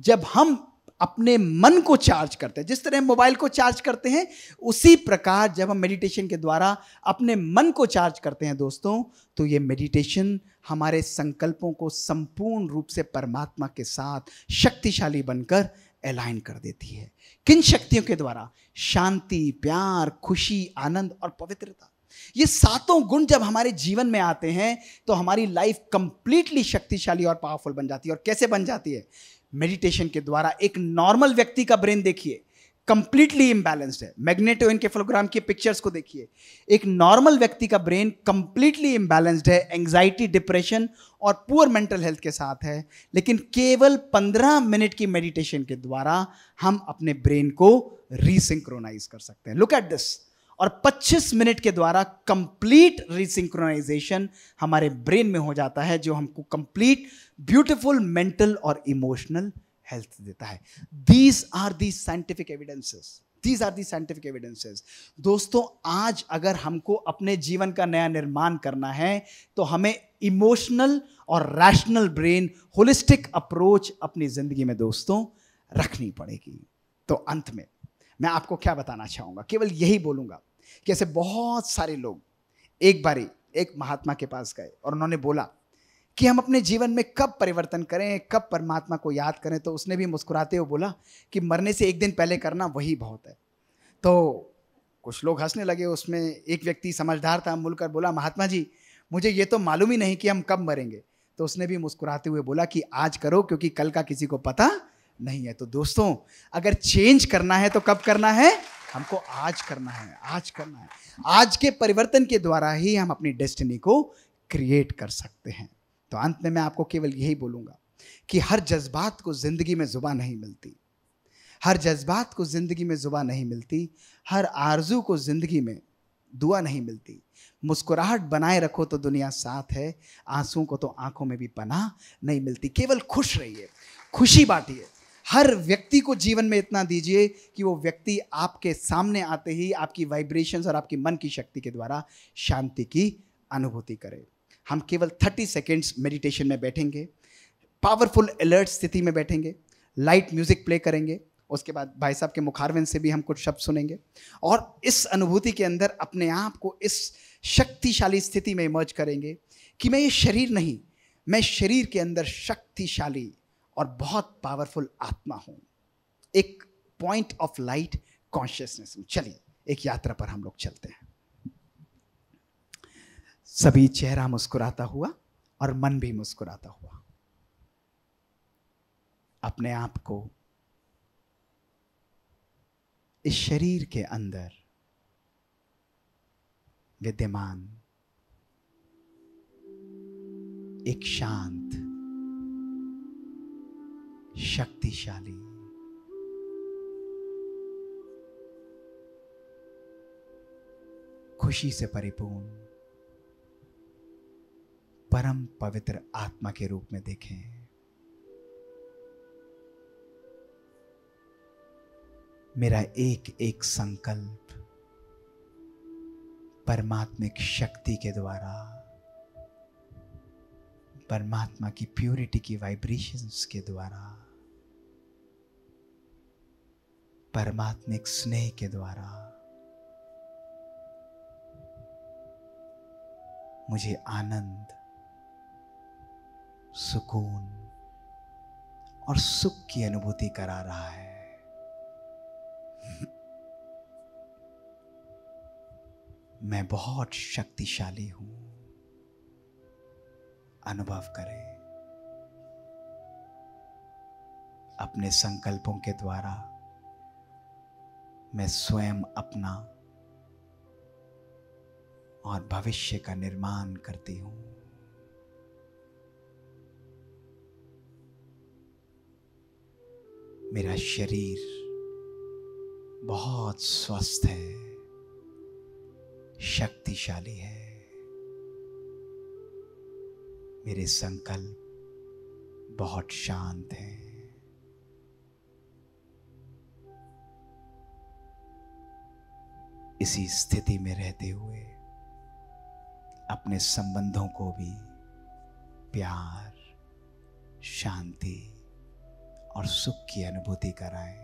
जब हम अपने मन को चार्ज करते हैं जिस तरह हम मोबाइल को चार्ज करते हैं उसी प्रकार जब हम मेडिटेशन के द्वारा अपने मन को चार्ज करते हैं दोस्तों तो ये मेडिटेशन हमारे संकल्पों को संपूर्ण रूप से परमात्मा के साथ शक्तिशाली बनकर अलाइन कर देती है किन शक्तियों के द्वारा शांति प्यार खुशी आनंद और पवित्रता ये सातों गुण जब हमारे जीवन में आते हैं तो हमारी लाइफ कंप्लीटली शक्तिशाली और पावरफुल बन जाती है और कैसे बन जाती है मेडिटेशन के द्वारा एक नॉर्मल व्यक्ति का ब्रेन देखिए कंप्लीटली इम्बैलेंस्ड है मैग्नेटो फोलोग्राम की पिक्चर्स को देखिए एक नॉर्मल व्यक्ति का ब्रेन कंप्लीटली इम्बैलेंस्ड है एंग्जाइटी डिप्रेशन और पुअर मेंटल हेल्थ के साथ है लेकिन केवल पंद्रह मिनट की मेडिटेशन के द्वारा हम अपने ब्रेन को रिसिंक्रोनाइज कर सकते हैं लुक एट दिस और 25 मिनट के द्वारा कंप्लीट रिसिंक्रोनाइजेशन हमारे ब्रेन में हो जाता है जो हमको कंप्लीट ब्यूटिफुल मेंटल और इमोशनल हेल्थ देता है these are the scientific evidences these are the scientific evidences दोस्तों आज अगर हमको अपने जीवन का नया निर्माण करना है तो हमें इमोशनल और रैशनल ब्रेन होलिस्टिक अप्रोच अपनी ज़िंदगी में दोस्तों रखनी पड़ेगी तो अंत में मैं आपको क्या बताना चाहूँगा केवल यही बोलूँगा कि ऐसे बहुत सारे लोग एक बारी एक महात्मा के पास गए और उन्होंने बोला कि हम अपने जीवन में कब परिवर्तन करें कब परमात्मा को याद करें तो उसने भी मुस्कुराते हुए बोला कि मरने से एक दिन पहले करना वही बहुत है तो कुछ लोग हंसने लगे उसमें एक व्यक्ति समझदार था मुलकर बोला महात्मा जी मुझे ये तो मालूम ही नहीं कि हम कब मरेंगे तो उसने भी मुस्कुराते हुए बोला कि आज करो क्योंकि कल का किसी को पता नहीं है तो दोस्तों अगर चेंज करना है तो कब करना है हमको आज करना है आज करना है आज के परिवर्तन के द्वारा ही हम अपनी डेस्टिनी को क्रिएट कर सकते हैं तो अंत में मैं आपको केवल यही बोलूँगा कि हर जज्बात को ज़िंदगी में ज़ुबा नहीं मिलती हर जज्बात को ज़िंदगी में ज़ुबा नहीं मिलती हर आरजू को ज़िंदगी में दुआ नहीं मिलती मुस्कुराहट बनाए रखो तो दुनिया साथ है आंसुओं को तो आंखों में भी पना नहीं मिलती केवल खुश रहिए खुशी बांटिए हर व्यक्ति को जीवन में इतना दीजिए कि वो व्यक्ति आपके सामने आते ही आपकी वाइब्रेशंस और आपकी मन की शक्ति के द्वारा शांति की अनुभूति करे हम केवल थर्टी सेकेंड्स मेडिटेशन में बैठेंगे पावरफुल अलर्ट स्थिति में बैठेंगे लाइट म्यूज़िक प्ले करेंगे उसके बाद भाई साहब के मुखारविन से भी हम कुछ शब्द सुनेंगे और इस अनुभूति के अंदर अपने आप को इस शक्तिशाली स्थिति में इमर्ज करेंगे कि मैं ये शरीर नहीं मैं शरीर के अंदर शक्तिशाली और बहुत पावरफुल आत्मा हूँ एक पॉइंट ऑफ लाइट कॉन्शियसनेस चलिए एक यात्रा पर हम लोग चलते हैं सभी चेहरा मुस्कुराता हुआ और मन भी मुस्कुराता हुआ अपने आप को इस शरीर के अंदर विद्यमान एक शांत शक्तिशाली खुशी से परिपूर्ण परम पवित्र आत्मा के रूप में देखें मेरा एक एक संकल्प परमात्मिक शक्ति के द्वारा परमात्मा की प्योरिटी की वाइब्रेशंस के द्वारा परमात्मिक स्नेह के द्वारा मुझे आनंद सुकून और सुख की अनुभूति करा रहा है मैं बहुत शक्तिशाली हूं अनुभव करें अपने संकल्पों के द्वारा मैं स्वयं अपना और भविष्य का निर्माण करती हूँ मेरा शरीर बहुत स्वस्थ है शक्तिशाली है मेरे संकल्प बहुत शांत हैं इसी स्थिति में रहते हुए अपने संबंधों को भी प्यार शांति और सुख की अनुभूति कराए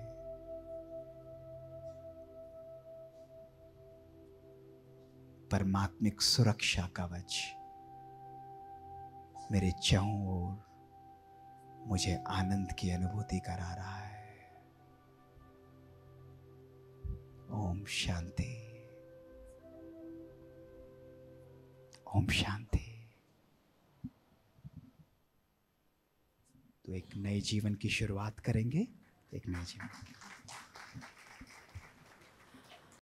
परमात्मिक सुरक्षा कवच मेरे चहों ओर मुझे आनंद की अनुभूति करा रहा है ओम शांति ओम शांति तो एक नए जीवन की शुरुआत करेंगे एक नए जीवन की